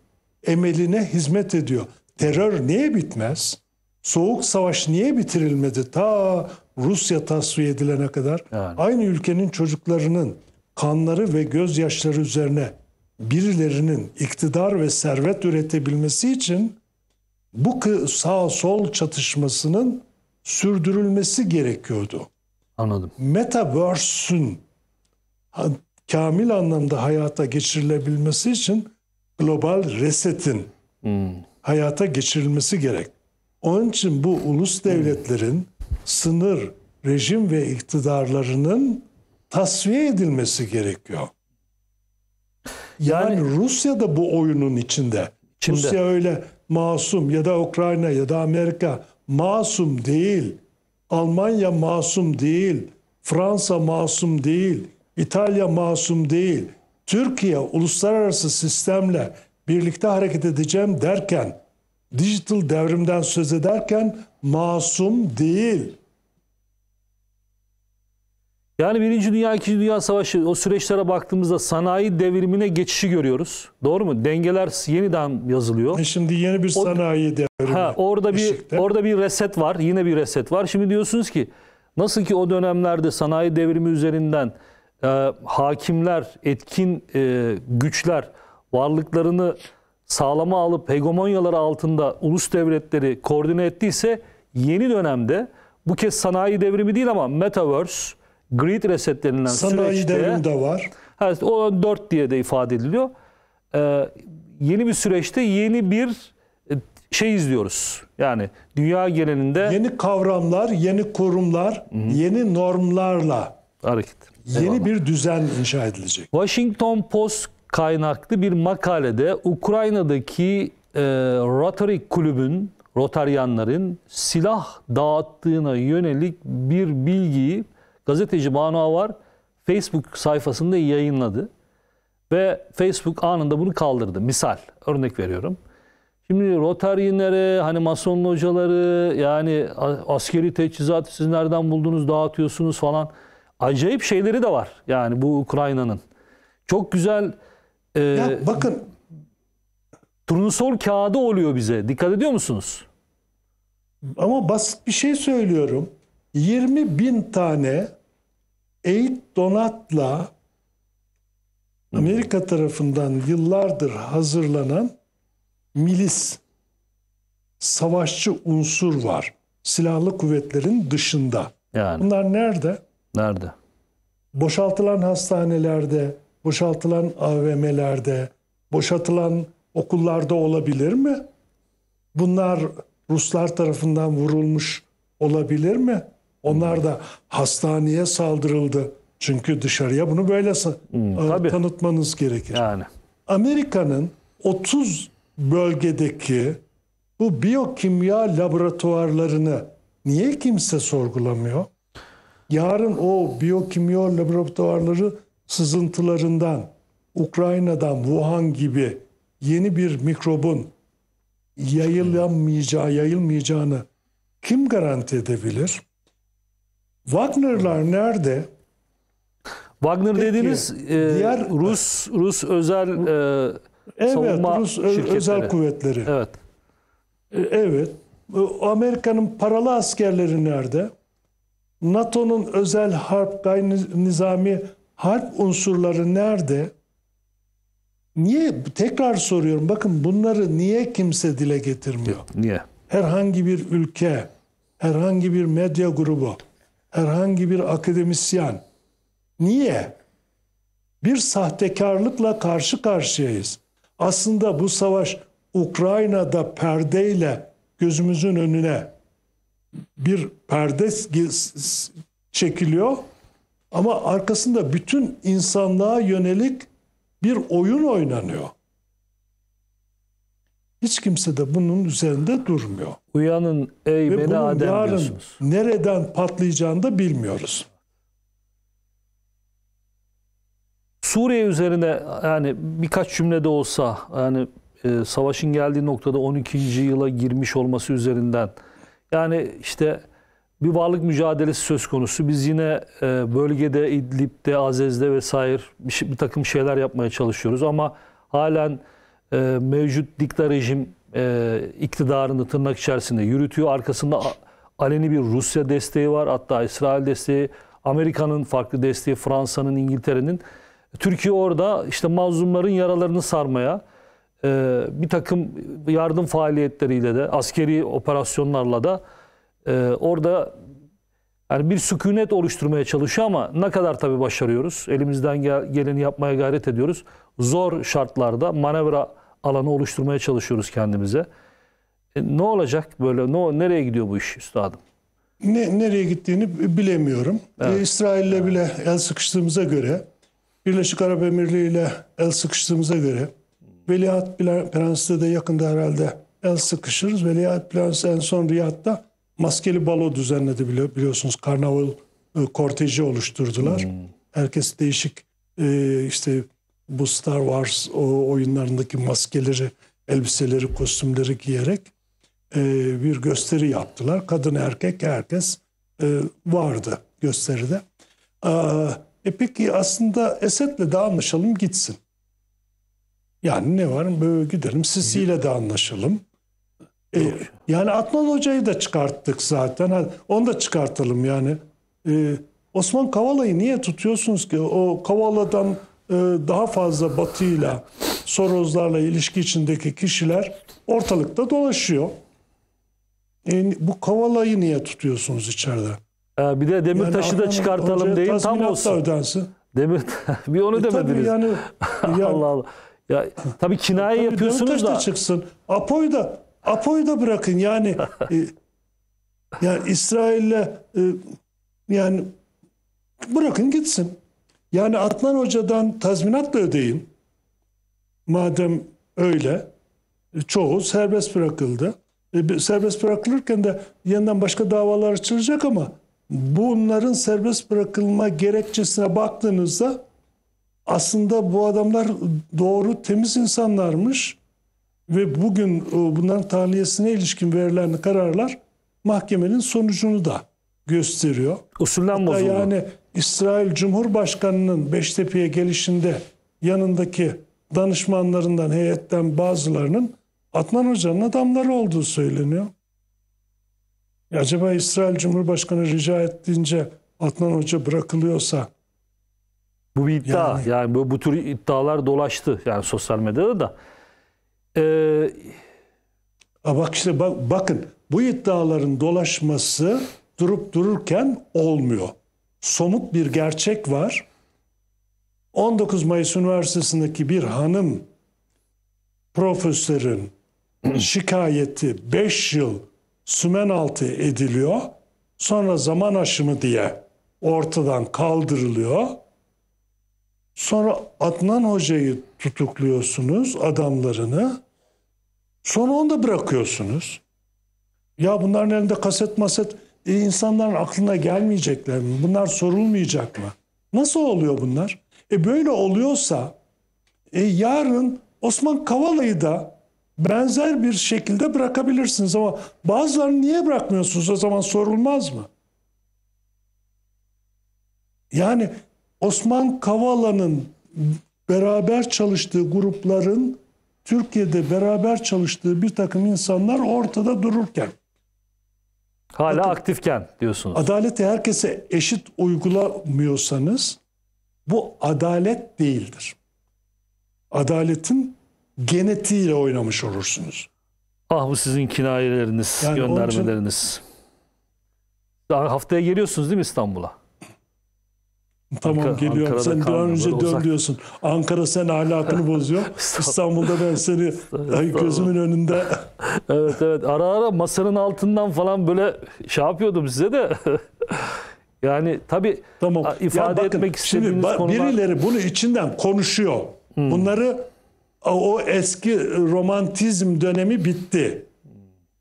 emeline hizmet ediyor. Terör niye bitmez? Soğuk savaş niye bitirilmedi ta Rusya tasfiye edilene kadar? Yani. Aynı ülkenin çocuklarının kanları ve gözyaşları üzerine birilerinin iktidar ve servet üretebilmesi için bu sağ sol çatışmasının sürdürülmesi gerekiyordu. Anladım. Metaverse'ün kamil anlamda hayata geçirilebilmesi için global reset'in hmm. hayata geçirilmesi gerek. Onun için bu ulus hmm. devletlerin sınır, rejim ve iktidarlarının tasfiye edilmesi gerekiyor. Yani, yani Rusya da bu oyunun içinde. içinde. Rusya öyle masum ya da Ukrayna ya da Amerika masum değil. Almanya masum değil. Fransa masum değil. İtalya masum değil. Türkiye uluslararası sistemle birlikte hareket edeceğim derken, dijital devrimden söz ederken masum değil. Yani Birinci Dünya, İkinci Dünya Savaşı o süreçlere baktığımızda sanayi devrimine geçişi görüyoruz. Doğru mu? Dengeler yeniden yazılıyor. E şimdi yeni bir sanayi devrimi. Ha, orada bir orada bir reset var. Yine bir reset var. Şimdi diyorsunuz ki nasıl ki o dönemlerde sanayi devrimi üzerinden e, hakimler, etkin e, güçler varlıklarını sağlama alıp hegemonyaları altında ulus devletleri koordine ettiyse yeni dönemde bu kez sanayi devrimi değil ama metaverse grid reset denilen Sanayi süreçte... Sanayi devrimde var. Evet, o 4 diye de ifade ediliyor. Ee, yeni bir süreçte yeni bir e, şey izliyoruz. Yani dünya genelinde... Yeni kavramlar, yeni kurumlar, Hı-hı. yeni normlarla... Hareket. Yeni bir düzen inşa edilecek. Washington Post kaynaklı bir makalede Ukrayna'daki e, Rotary Kulübü'nün, Rotaryanların silah dağıttığına yönelik bir bilgiyi gazeteci Banu Avar Facebook sayfasında yayınladı. Ve Facebook anında bunu kaldırdı. Misal örnek veriyorum. Şimdi Rotaryinlere, hani Mason hocaları, yani askeri teçhizatı siz nereden buldunuz, dağıtıyorsunuz falan. Acayip şeyleri de var. Yani bu Ukrayna'nın. Çok güzel e, ya bakın turnusol kağıdı oluyor bize. Dikkat ediyor musunuz? Ama basit bir şey söylüyorum. 20 bin tane eğit donatla Amerika tarafından yıllardır hazırlanan milis savaşçı unsur var. Silahlı kuvvetlerin dışında. Yani. Bunlar nerede? Nerede? Boşaltılan hastanelerde, boşaltılan AVM'lerde, boşaltılan okullarda olabilir mi? Bunlar Ruslar tarafından vurulmuş olabilir mi? Onlar da hastaneye saldırıldı. Çünkü dışarıya bunu böyle hmm, e, tanıtmanız gerekir. Yani. Amerika'nın 30 bölgedeki bu biyokimya laboratuvarlarını niye kimse sorgulamıyor? Yarın o biyokimya laboratuvarları sızıntılarından Ukrayna'dan Wuhan gibi yeni bir mikrobun yayılamayacağı, yayılmayacağını kim garanti edebilir? Wagner'lar nerede? Wagner Peki, dediğiniz e, diğer Rus Rus özel e, evet, savunma Rus e, şirketleri. özel kuvvetleri. Evet. E, evet. E, Amerika'nın paralı askerleri nerede? NATO'nun özel harp gayri nizami harp unsurları nerede? Niye tekrar soruyorum. Bakın bunları niye kimse dile getirmiyor? Niye? Herhangi bir ülke, herhangi bir medya grubu herhangi bir akademisyen. Niye? Bir sahtekarlıkla karşı karşıyayız. Aslında bu savaş Ukrayna'da perdeyle gözümüzün önüne bir perde çekiliyor ama arkasında bütün insanlığa yönelik bir oyun oynanıyor. Hiç kimse de bunun üzerinde durmuyor. Uyanın ey Ve beni bunun Adem yarın diyorsunuz. nereden patlayacağını da bilmiyoruz. Suriye üzerine yani birkaç cümlede olsa yani e, savaşın geldiği noktada 12. yıla girmiş olması üzerinden yani işte bir varlık mücadelesi söz konusu. Biz yine e, bölgede İdlib'de, Azez'de vesaire bir, şey, bir takım şeyler yapmaya çalışıyoruz ama halen e, mevcut dikta rejim e, iktidarını tırnak içerisinde yürütüyor. Arkasında aleni bir Rusya desteği var. Hatta İsrail desteği, Amerika'nın farklı desteği, Fransa'nın, İngiltere'nin. Türkiye orada işte mazlumların yaralarını sarmaya, e, bir takım yardım faaliyetleriyle de, askeri operasyonlarla da orada yani bir sükunet oluşturmaya çalışıyor ama ne kadar tabii başarıyoruz. Elimizden geleni yapmaya gayret ediyoruz. Zor şartlarda manevra alanı oluşturmaya çalışıyoruz kendimize. E, ne olacak böyle? Ne nereye gidiyor bu iş üstadım? Ne, nereye gittiğini bilemiyorum. E, evet. E, İsrail'le evet. bile el sıkıştığımıza göre, Birleşik Arap Emirliği ile el sıkıştığımıza göre, Veliaht Prensi'de de yakında herhalde el sıkışırız. Veliaht Prensi en son Riyad'da maskeli balo düzenledi bili biliyorsunuz. Karnaval e, korteji oluşturdular. Hmm. Herkes değişik e, işte bu Star Wars oyunlarındaki maskeleri, elbiseleri, kostümleri giyerek e, bir gösteri yaptılar. Kadın erkek herkes e, vardı gösteride. E, e peki aslında Esed'le de anlaşalım gitsin. Yani ne var böyle gidelim Sisi'yle de anlaşalım. E, yani Atman Hoca'yı da çıkarttık zaten. onu da çıkartalım yani. E, Osman Kavala'yı niye tutuyorsunuz ki? O Kavala'dan ee, daha fazla batıyla, Sorozlarla ilişki içindeki kişiler ortalıkta dolaşıyor. E, bu Kavala'yı niye tutuyorsunuz içeride? Ee, bir de Demirtaş'ı yani da çıkartalım değil tam olsun. Ödensin. Demir *laughs* bir onu e, demediniz. Yani, *laughs* yani Allah Allah. Ya tabii kinaye tabii yapıyorsunuz Demirtaş da. da çıksın. Apo'yu da Apo'yu da bırakın yani *laughs* e, yani İsrail'le e, yani bırakın gitsin. Yani Adnan Hoca'dan tazminat da ödeyin. Madem öyle e, çoğu serbest bırakıldı. E, serbest bırakılırken de yeniden başka davalar açılacak ama bunların serbest bırakılma gerekçesine baktığınızda aslında bu adamlar doğru temiz insanlarmış ve bugün e, bunların tahliyesine ilişkin verilen kararlar mahkemenin sonucunu da gösteriyor. Usulden bozuldu. Yani İsrail Cumhurbaşkanı'nın Beştepe'ye gelişinde yanındaki danışmanlarından, heyetten bazılarının Atman Hoca'nın adamları olduğu söyleniyor. E acaba İsrail Cumhurbaşkanı rica ettiğince Atman Hoca bırakılıyorsa bu bir iddia. Yani, yani bu, bu tür iddialar dolaştı yani sosyal medyada da. Ee, a bak işte bak, bakın bu iddiaların dolaşması durup dururken olmuyor somut bir gerçek var. 19 Mayıs Üniversitesi'ndeki bir hanım profesörün *clears throat* şikayeti 5 yıl sümen altı ediliyor. Sonra zaman aşımı diye ortadan kaldırılıyor. Sonra Adnan Hoca'yı tutukluyorsunuz, adamlarını. Sonra onu da bırakıyorsunuz. Ya bunların elinde kaset maset e, insanların aklına gelmeyecekler mi? Bunlar sorulmayacak mı? Nasıl oluyor bunlar? E böyle oluyorsa e, yarın Osman Kavala'yı da benzer bir şekilde bırakabilirsiniz ama bazılarını niye bırakmıyorsunuz o zaman sorulmaz mı? Yani Osman Kavala'nın beraber çalıştığı grupların Türkiye'de beraber çalıştığı bir takım insanlar ortada dururken Hala Bakın, aktifken diyorsunuz. Adaleti herkese eşit uygulamıyorsanız bu adalet değildir. Adaletin genetiğiyle oynamış olursunuz. Ah bu sizin kinayeleriniz, yani göndermeleriniz. Için... Daha haftaya geliyorsunuz değil mi İstanbul'a? Tamam Ankara, geliyorum. Ankara'da sen dön önce dön uzak. diyorsun. Ankara sen ahlakını bozuyor. *laughs* İstanbul'da ben seni *laughs* ay gözümün önünde. *laughs* evet evet. Ara ara masanın altından falan böyle şey yapıyordum size de. yani tabi tamam. ifade yani bakın, etmek istediğiniz şimdi, konular... Birileri bunu içinden konuşuyor. Hmm. Bunları o eski romantizm dönemi bitti.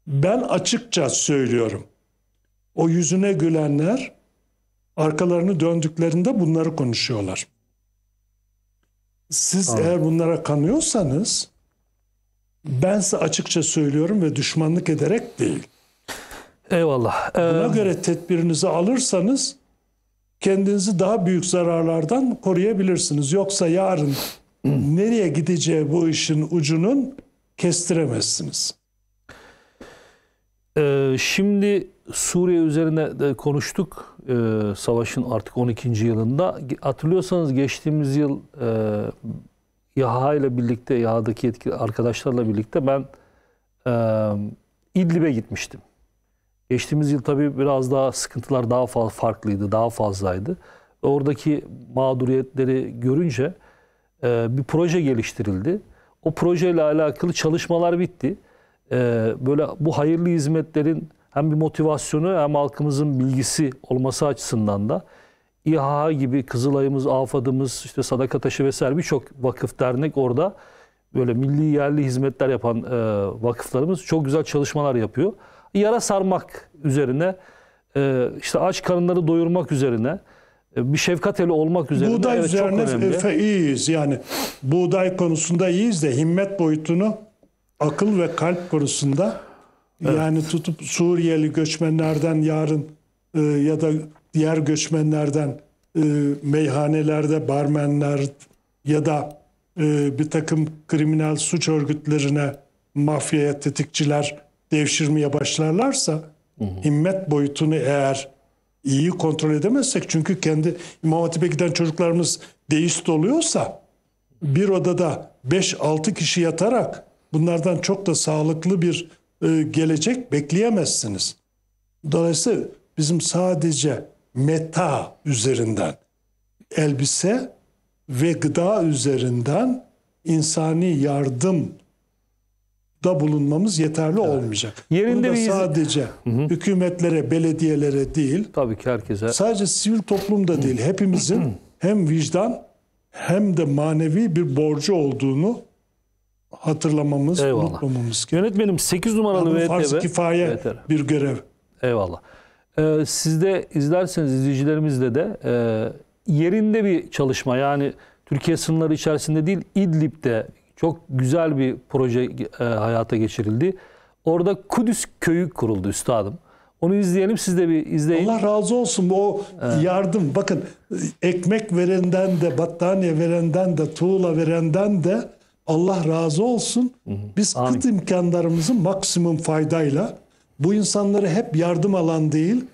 Ben açıkça söylüyorum. O yüzüne gülenler arkalarını döndüklerinde bunları konuşuyorlar. Siz Anladım. eğer bunlara kanıyorsanız ben size açıkça söylüyorum ve düşmanlık ederek değil. Eyvallah. Ee... Buna göre tedbirinizi alırsanız kendinizi daha büyük zararlardan koruyabilirsiniz. Yoksa yarın hmm. nereye gideceği bu işin ucunun kestiremezsiniz. Ee, şimdi Suriye üzerine konuştuk e, savaşın artık 12. yılında. Hatırlıyorsanız geçtiğimiz yıl e, YAHA ile birlikte, YAHA'daki yetkili arkadaşlarla birlikte ben e, İdlib'e gitmiştim. Geçtiğimiz yıl tabii biraz daha sıkıntılar daha farklıydı, daha fazlaydı. Oradaki mağduriyetleri görünce e, bir proje geliştirildi. O projeyle alakalı çalışmalar bitti. E, böyle bu hayırlı hizmetlerin hem bir motivasyonu hem halkımızın bilgisi olması açısından da İHA gibi Kızılay'ımız, AFAD'ımız, işte Sadaka Taşı vesaire birçok vakıf dernek orada böyle milli yerli hizmetler yapan e, vakıflarımız çok güzel çalışmalar yapıyor. Yara sarmak üzerine, e, işte aç karınları doyurmak üzerine, e, bir şefkat eli olmak üzerine. Buğday evet, üzerine çok önemli. E, iyiyiz yani. Buğday konusunda iyiyiz de himmet boyutunu akıl ve kalp konusunda Evet. Yani tutup Suriyeli göçmenlerden yarın e, ya da diğer göçmenlerden e, meyhanelerde barmenler ya da e, bir takım kriminal suç örgütlerine mafyaya tetikçiler devşirmeye başlarlarsa hı hı. himmet boyutunu eğer iyi kontrol edemezsek çünkü kendi İmam Hatip'e giden çocuklarımız deist oluyorsa bir odada 5-6 kişi yatarak bunlardan çok da sağlıklı bir e, gelecek bekleyemezsiniz. Dolayısıyla bizim sadece meta üzerinden elbise ve gıda üzerinden insani yardım da bulunmamız yeterli evet. olmayacak. Yerinde Bunu da sadece hı hı. hükümetlere, belediyelere değil. Tabii ki herkese. Sadece sivil toplumda değil. Hepimizin *clears throat* hem vicdan hem de manevi bir borcu olduğunu hatırlamamız, Eyvallah. unutmamamız gerekiyor. Yönetmenim 8 numaralı VTV. Farz kifaye VTR. bir görev. Eyvallah. Ee, siz de izlerseniz izleyicilerimizle de e, yerinde bir çalışma yani Türkiye sınırları içerisinde değil İdlib'de çok güzel bir proje e, hayata geçirildi. Orada Kudüs köyü kuruldu üstadım. Onu izleyelim siz de bir izleyin. Allah razı olsun o evet. yardım. Bakın ekmek verenden de battaniye verenden de tuğla verenden de Allah razı olsun. Biz Amin. kıt imkanlarımızı maksimum faydayla bu insanları hep yardım alan değil,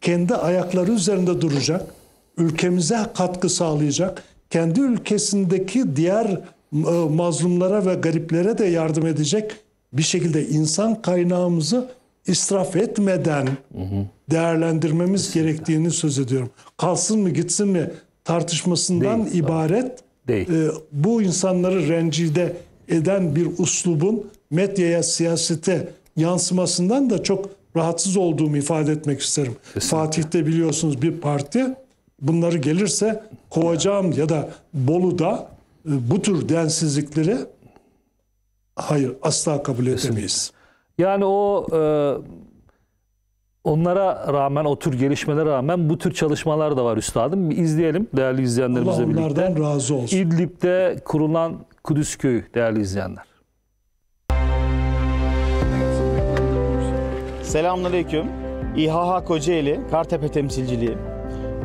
kendi ayakları üzerinde duracak, ülkemize katkı sağlayacak, kendi ülkesindeki diğer e, mazlumlara ve gariplere de yardım edecek bir şekilde insan kaynağımızı israf etmeden değerlendirmemiz gerektiğini söz ediyorum. Kalsın mı gitsin mi tartışmasından değil, ibaret Değil. E, bu insanları rencide eden bir uslubun medyaya, siyasete yansımasından da çok rahatsız olduğumu ifade etmek isterim. Kesinlikle. Fatih'te biliyorsunuz bir parti bunları gelirse kovacağım ya da Bolu'da e, bu tür densizlikleri hayır asla kabul edemeyiz. Kesinlikle. Yani o e, Onlara rağmen, o tür gelişmelere rağmen bu tür çalışmalar da var üstadım. Bir izleyelim değerli izleyenlerimizle Allah birlikte. razı olsun. İdlib'de kurulan Kudüs Köyü değerli izleyenler. Selamünaleyküm. İHH Kocaeli, Kartepe Temsilciliği,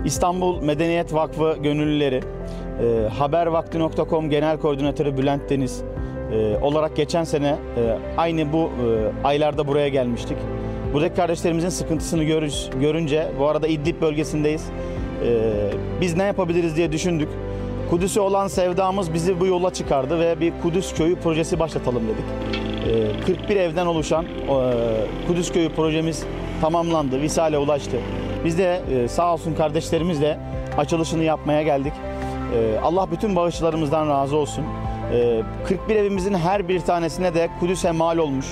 İstanbul Medeniyet Vakfı Gönüllüleri, e, habervakti.com Genel Koordinatörü Bülent Deniz e, olarak geçen sene e, aynı bu e, aylarda buraya gelmiştik. Buradaki kardeşlerimizin sıkıntısını görüş, görünce, bu arada İdlib bölgesindeyiz. Ee, biz ne yapabiliriz diye düşündük. Kudüs'e olan sevdamız bizi bu yola çıkardı ve bir Kudüs Köyü projesi başlatalım dedik. Ee, 41 evden oluşan e, Kudüs Köyü projemiz tamamlandı, Visal'e ulaştı. Biz de e, sağ olsun kardeşlerimizle açılışını yapmaya geldik. E, Allah bütün bağışçılarımızdan razı olsun. E, 41 evimizin her bir tanesine de Kudüs'e mal olmuş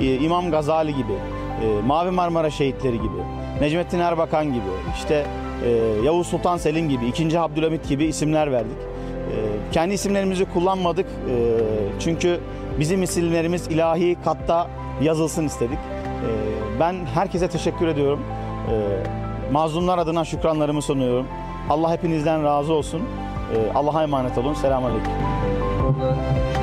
e, İmam Gazali gibi, e, Mavi Marmara şehitleri gibi, Necmettin Erbakan gibi, işte e, Yavuz Sultan Selim gibi, 2. Abdülhamit gibi isimler verdik. E, kendi isimlerimizi kullanmadık çünkü bizim isimlerimiz ilahi katta yazılsın istedik. ben herkese teşekkür ediyorum. mazlumlar adına şükranlarımı sunuyorum. Allah hepinizden razı olsun. Allah'a emanet olun. Selamünaleyküm. Aleyküm.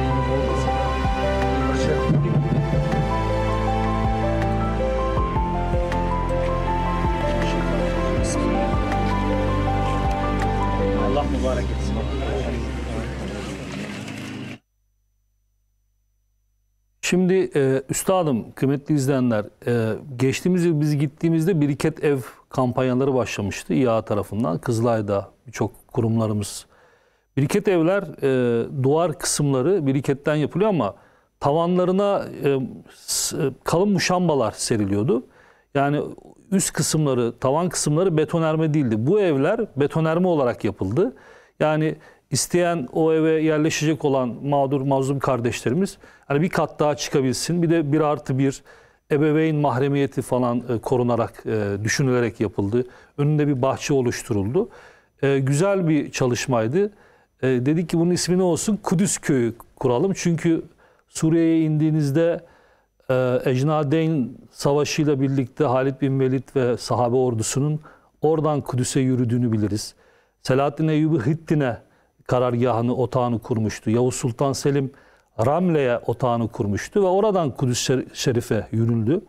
mübarek etsin. Şimdi e, üstadım, kıymetli izleyenler, e, geçtiğimiz yıl biz gittiğimizde Biriket Ev kampanyaları başlamıştı İHA tarafından. Kızılay'da birçok kurumlarımız. Biriket evler e, duvar kısımları biriketten yapılıyor ama tavanlarına e, e kalın muşambalar seriliyordu. Yani üst kısımları, tavan kısımları betonerme değildi. Bu evler betonerme olarak yapıldı. Yani isteyen o eve yerleşecek olan mağdur mazlum kardeşlerimiz hani bir kat daha çıkabilsin. Bir de bir artı bir ebeveyn mahremiyeti falan e, korunarak, e, düşünülerek yapıldı. Önünde bir bahçe oluşturuldu. E, güzel bir çalışmaydı. E, dedik ki bunun ismi ne olsun? Kudüs Köyü kuralım. Çünkü Suriye'ye indiğinizde e, Ecnadeyn Savaşı ile birlikte Halid bin Velid ve sahabe ordusunun oradan Kudüs'e yürüdüğünü biliriz. Selahaddin Eyyubi Hiddin'e karargahını, otağını kurmuştu. Yavuz Sultan Selim Ramle'ye otağını kurmuştu ve oradan Kudüs Şerif'e yürüldü.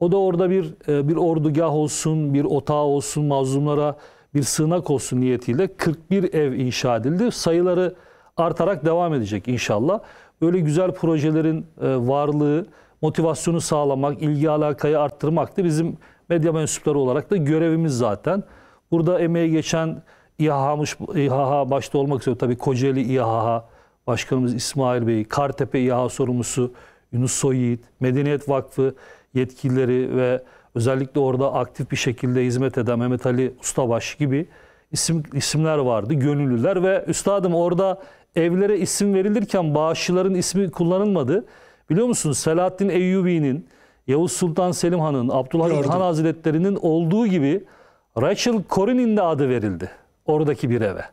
O da orada bir e, bir ordugah olsun, bir otağı olsun, mazlumlara bir sığınak olsun niyetiyle 41 ev inşa edildi. Sayıları artarak devam edecek inşallah. Böyle güzel projelerin e, varlığı, motivasyonu sağlamak, ilgi alakayı arttırmak da bizim medya mensupları olarak da görevimiz zaten. Burada emeği geçen İHA'mış, İHA başta olmak üzere tabii Kocaeli İHA Başkanımız İsmail Bey, Kartepe İHA sorumlusu Yunus Soyit, Medeniyet Vakfı yetkilileri ve özellikle orada aktif bir şekilde hizmet eden Mehmet Ali Ustabaş gibi isim isimler vardı, gönüllüler ve üstadım orada evlere isim verilirken bağışçıların ismi kullanılmadı. Biliyor musunuz Selahattin Eyyubi'nin, Yavuz Sultan Selim Han'ın, Abdülhamit Han Hazretleri'nin olduğu gibi Rachel Corin'in de adı verildi oradaki bir eve.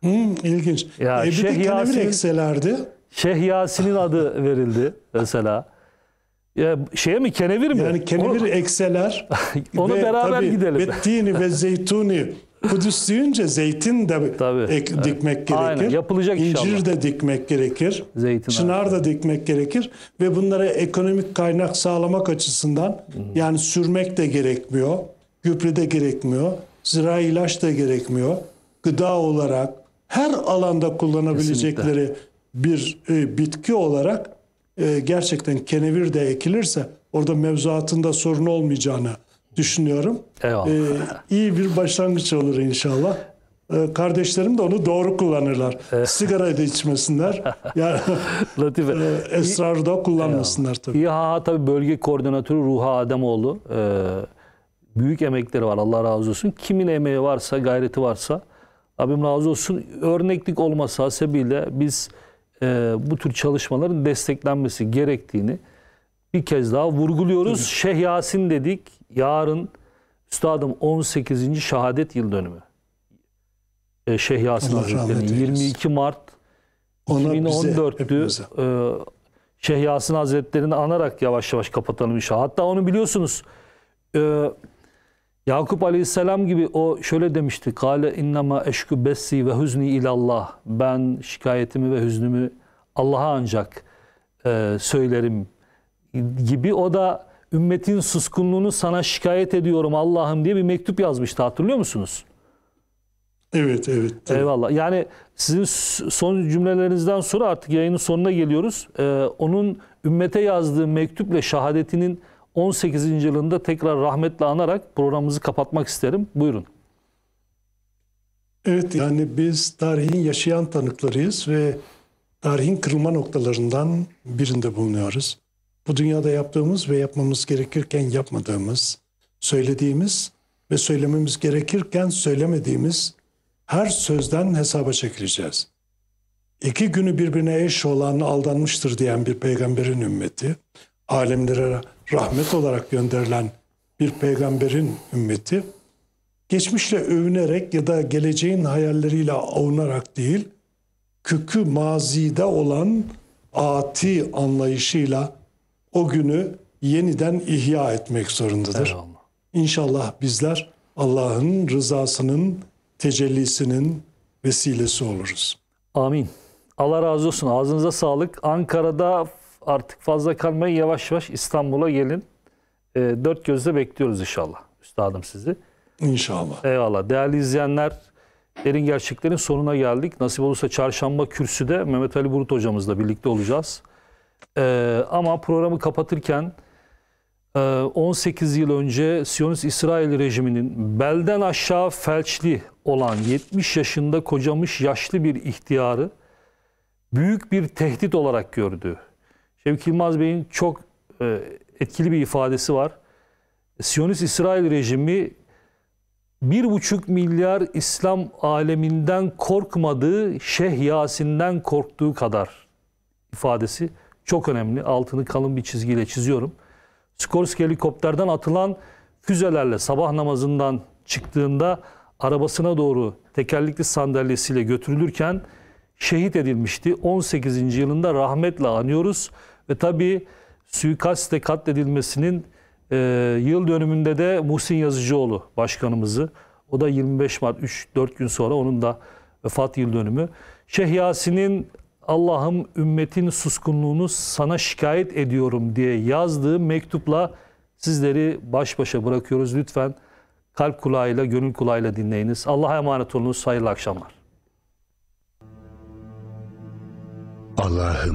Hmm, ilginç. Ya Evi Şeyh Yasin, ekselerdi. Şeyh Yasin'in adı verildi mesela. Ya şeye mi kenevir mi? Yani kenevir onu, ekseler. *laughs* onu ve, beraber tabii, gidelim. Bettini ve zeytuni. Kudüs deyince zeytin de tabii, ek, evet. dikmek gerekir. Aynen, yapılacak İncir inşallah. de dikmek gerekir. Zeytin çınar abi. da dikmek gerekir ve bunlara ekonomik kaynak sağlamak açısından Hı-hı. yani sürmek de gerekmiyor. Gübre de gerekmiyor. Zira ilaç da gerekmiyor. Gıda olarak her alanda kullanabilecekleri Kesinlikle. bir e, bitki olarak e, gerçekten kenevir de ekilirse orada mevzuatında sorun olmayacağını düşünüyorum. Eyvallah. E, iyi bir başlangıç olur inşallah. E, kardeşlerim de onu doğru kullanırlar. Sigara da içmesinler. *laughs* Yani e, esrarı da kullanmasınlar tabii. İHA tabii bölge koordinatörü Ruha Ademoğlu. E, büyük emekleri var Allah razı olsun. Kimin emeği varsa, gayreti varsa Rabbim razı olsun. Örneklik olması hasebiyle biz e, bu tür çalışmaların desteklenmesi gerektiğini bir kez daha vurguluyoruz. Hı. Şeyh Yasin dedik. Yarın üstadım 18. şehadet yıl dönümü. E, Şeyh Yasin Hazretleri'nin 22 Mart 2014'tü. E, Şeyh Yasin Hazretleri'ni anarak yavaş yavaş kapatalım inşallah. Hatta onu biliyorsunuz e, Yakup Aleyhisselam gibi o şöyle demişti. Kale innema eşku bessi ve hüzni ilallah. Ben şikayetimi ve hüznümü Allah'a ancak e, söylerim gibi o da ümmetin suskunluğunu sana şikayet ediyorum Allah'ım diye bir mektup yazmıştı hatırlıyor musunuz? Evet, evet. Tabii. Eyvallah. Yani sizin son cümlelerinizden sonra artık yayının sonuna geliyoruz. Ee, onun ümmete yazdığı mektupla şehadetinin 18. yılında tekrar rahmetle anarak programımızı kapatmak isterim. Buyurun. Evet yani biz tarihin yaşayan tanıklarıyız ve tarihin kırılma noktalarından birinde bulunuyoruz. Bu dünyada yaptığımız ve yapmamız gerekirken yapmadığımız, söylediğimiz ve söylememiz gerekirken söylemediğimiz her sözden hesaba çekileceğiz. İki günü birbirine eş olan aldanmıştır diyen bir peygamberin ümmeti, alemlere rahmet olarak gönderilen bir peygamberin ümmeti geçmişle övünerek ya da geleceğin hayalleriyle avunarak değil, kükü mazide olan ati anlayışıyla o günü yeniden ihya etmek zorundadır. Eyvallah. İnşallah bizler Allah'ın rızasının tecellisinin vesilesi oluruz. Amin. Allah razı olsun. Ağzınıza sağlık. Ankara'da artık fazla kalmayın, yavaş yavaş İstanbul'a gelin. E, dört gözle bekliyoruz inşallah. Üstadım sizi. İnşallah. Eyvallah. Değerli izleyenler, Derin Gerçeklerin sonuna geldik. Nasip olursa çarşamba kürsüde Mehmet Ali Burut hocamızla birlikte olacağız. Ee, ama programı kapatırken 18 e, yıl önce Siyonist İsrail rejiminin belden aşağı felçli olan 70 yaşında kocamış yaşlı bir ihtiyarı büyük bir tehdit olarak gördü. Şevki Yılmaz Bey'in çok e, etkili bir ifadesi var. Siyonist İsrail rejimi bir buçuk milyar İslam aleminden korkmadığı Şeyh Yasin'den korktuğu kadar ifadesi çok önemli. Altını kalın bir çizgiyle çiziyorum. Skorsky helikopterden atılan füzelerle sabah namazından çıktığında arabasına doğru tekerlekli sandalyesiyle götürülürken şehit edilmişti. 18. yılında rahmetle anıyoruz. Ve tabii suikastle katledilmesinin e, yıl dönümünde de Muhsin Yazıcıoğlu başkanımızı, o da 25 Mart 3-4 gün sonra onun da vefat yıl dönümü. Şeyh Yasin'in Allah'ım ümmetin suskunluğunu sana şikayet ediyorum diye yazdığı mektupla sizleri baş başa bırakıyoruz. Lütfen kalp kulağıyla, gönül kulağıyla dinleyiniz. Allah'a emanet olunuz. Hayırlı akşamlar. Allah'ım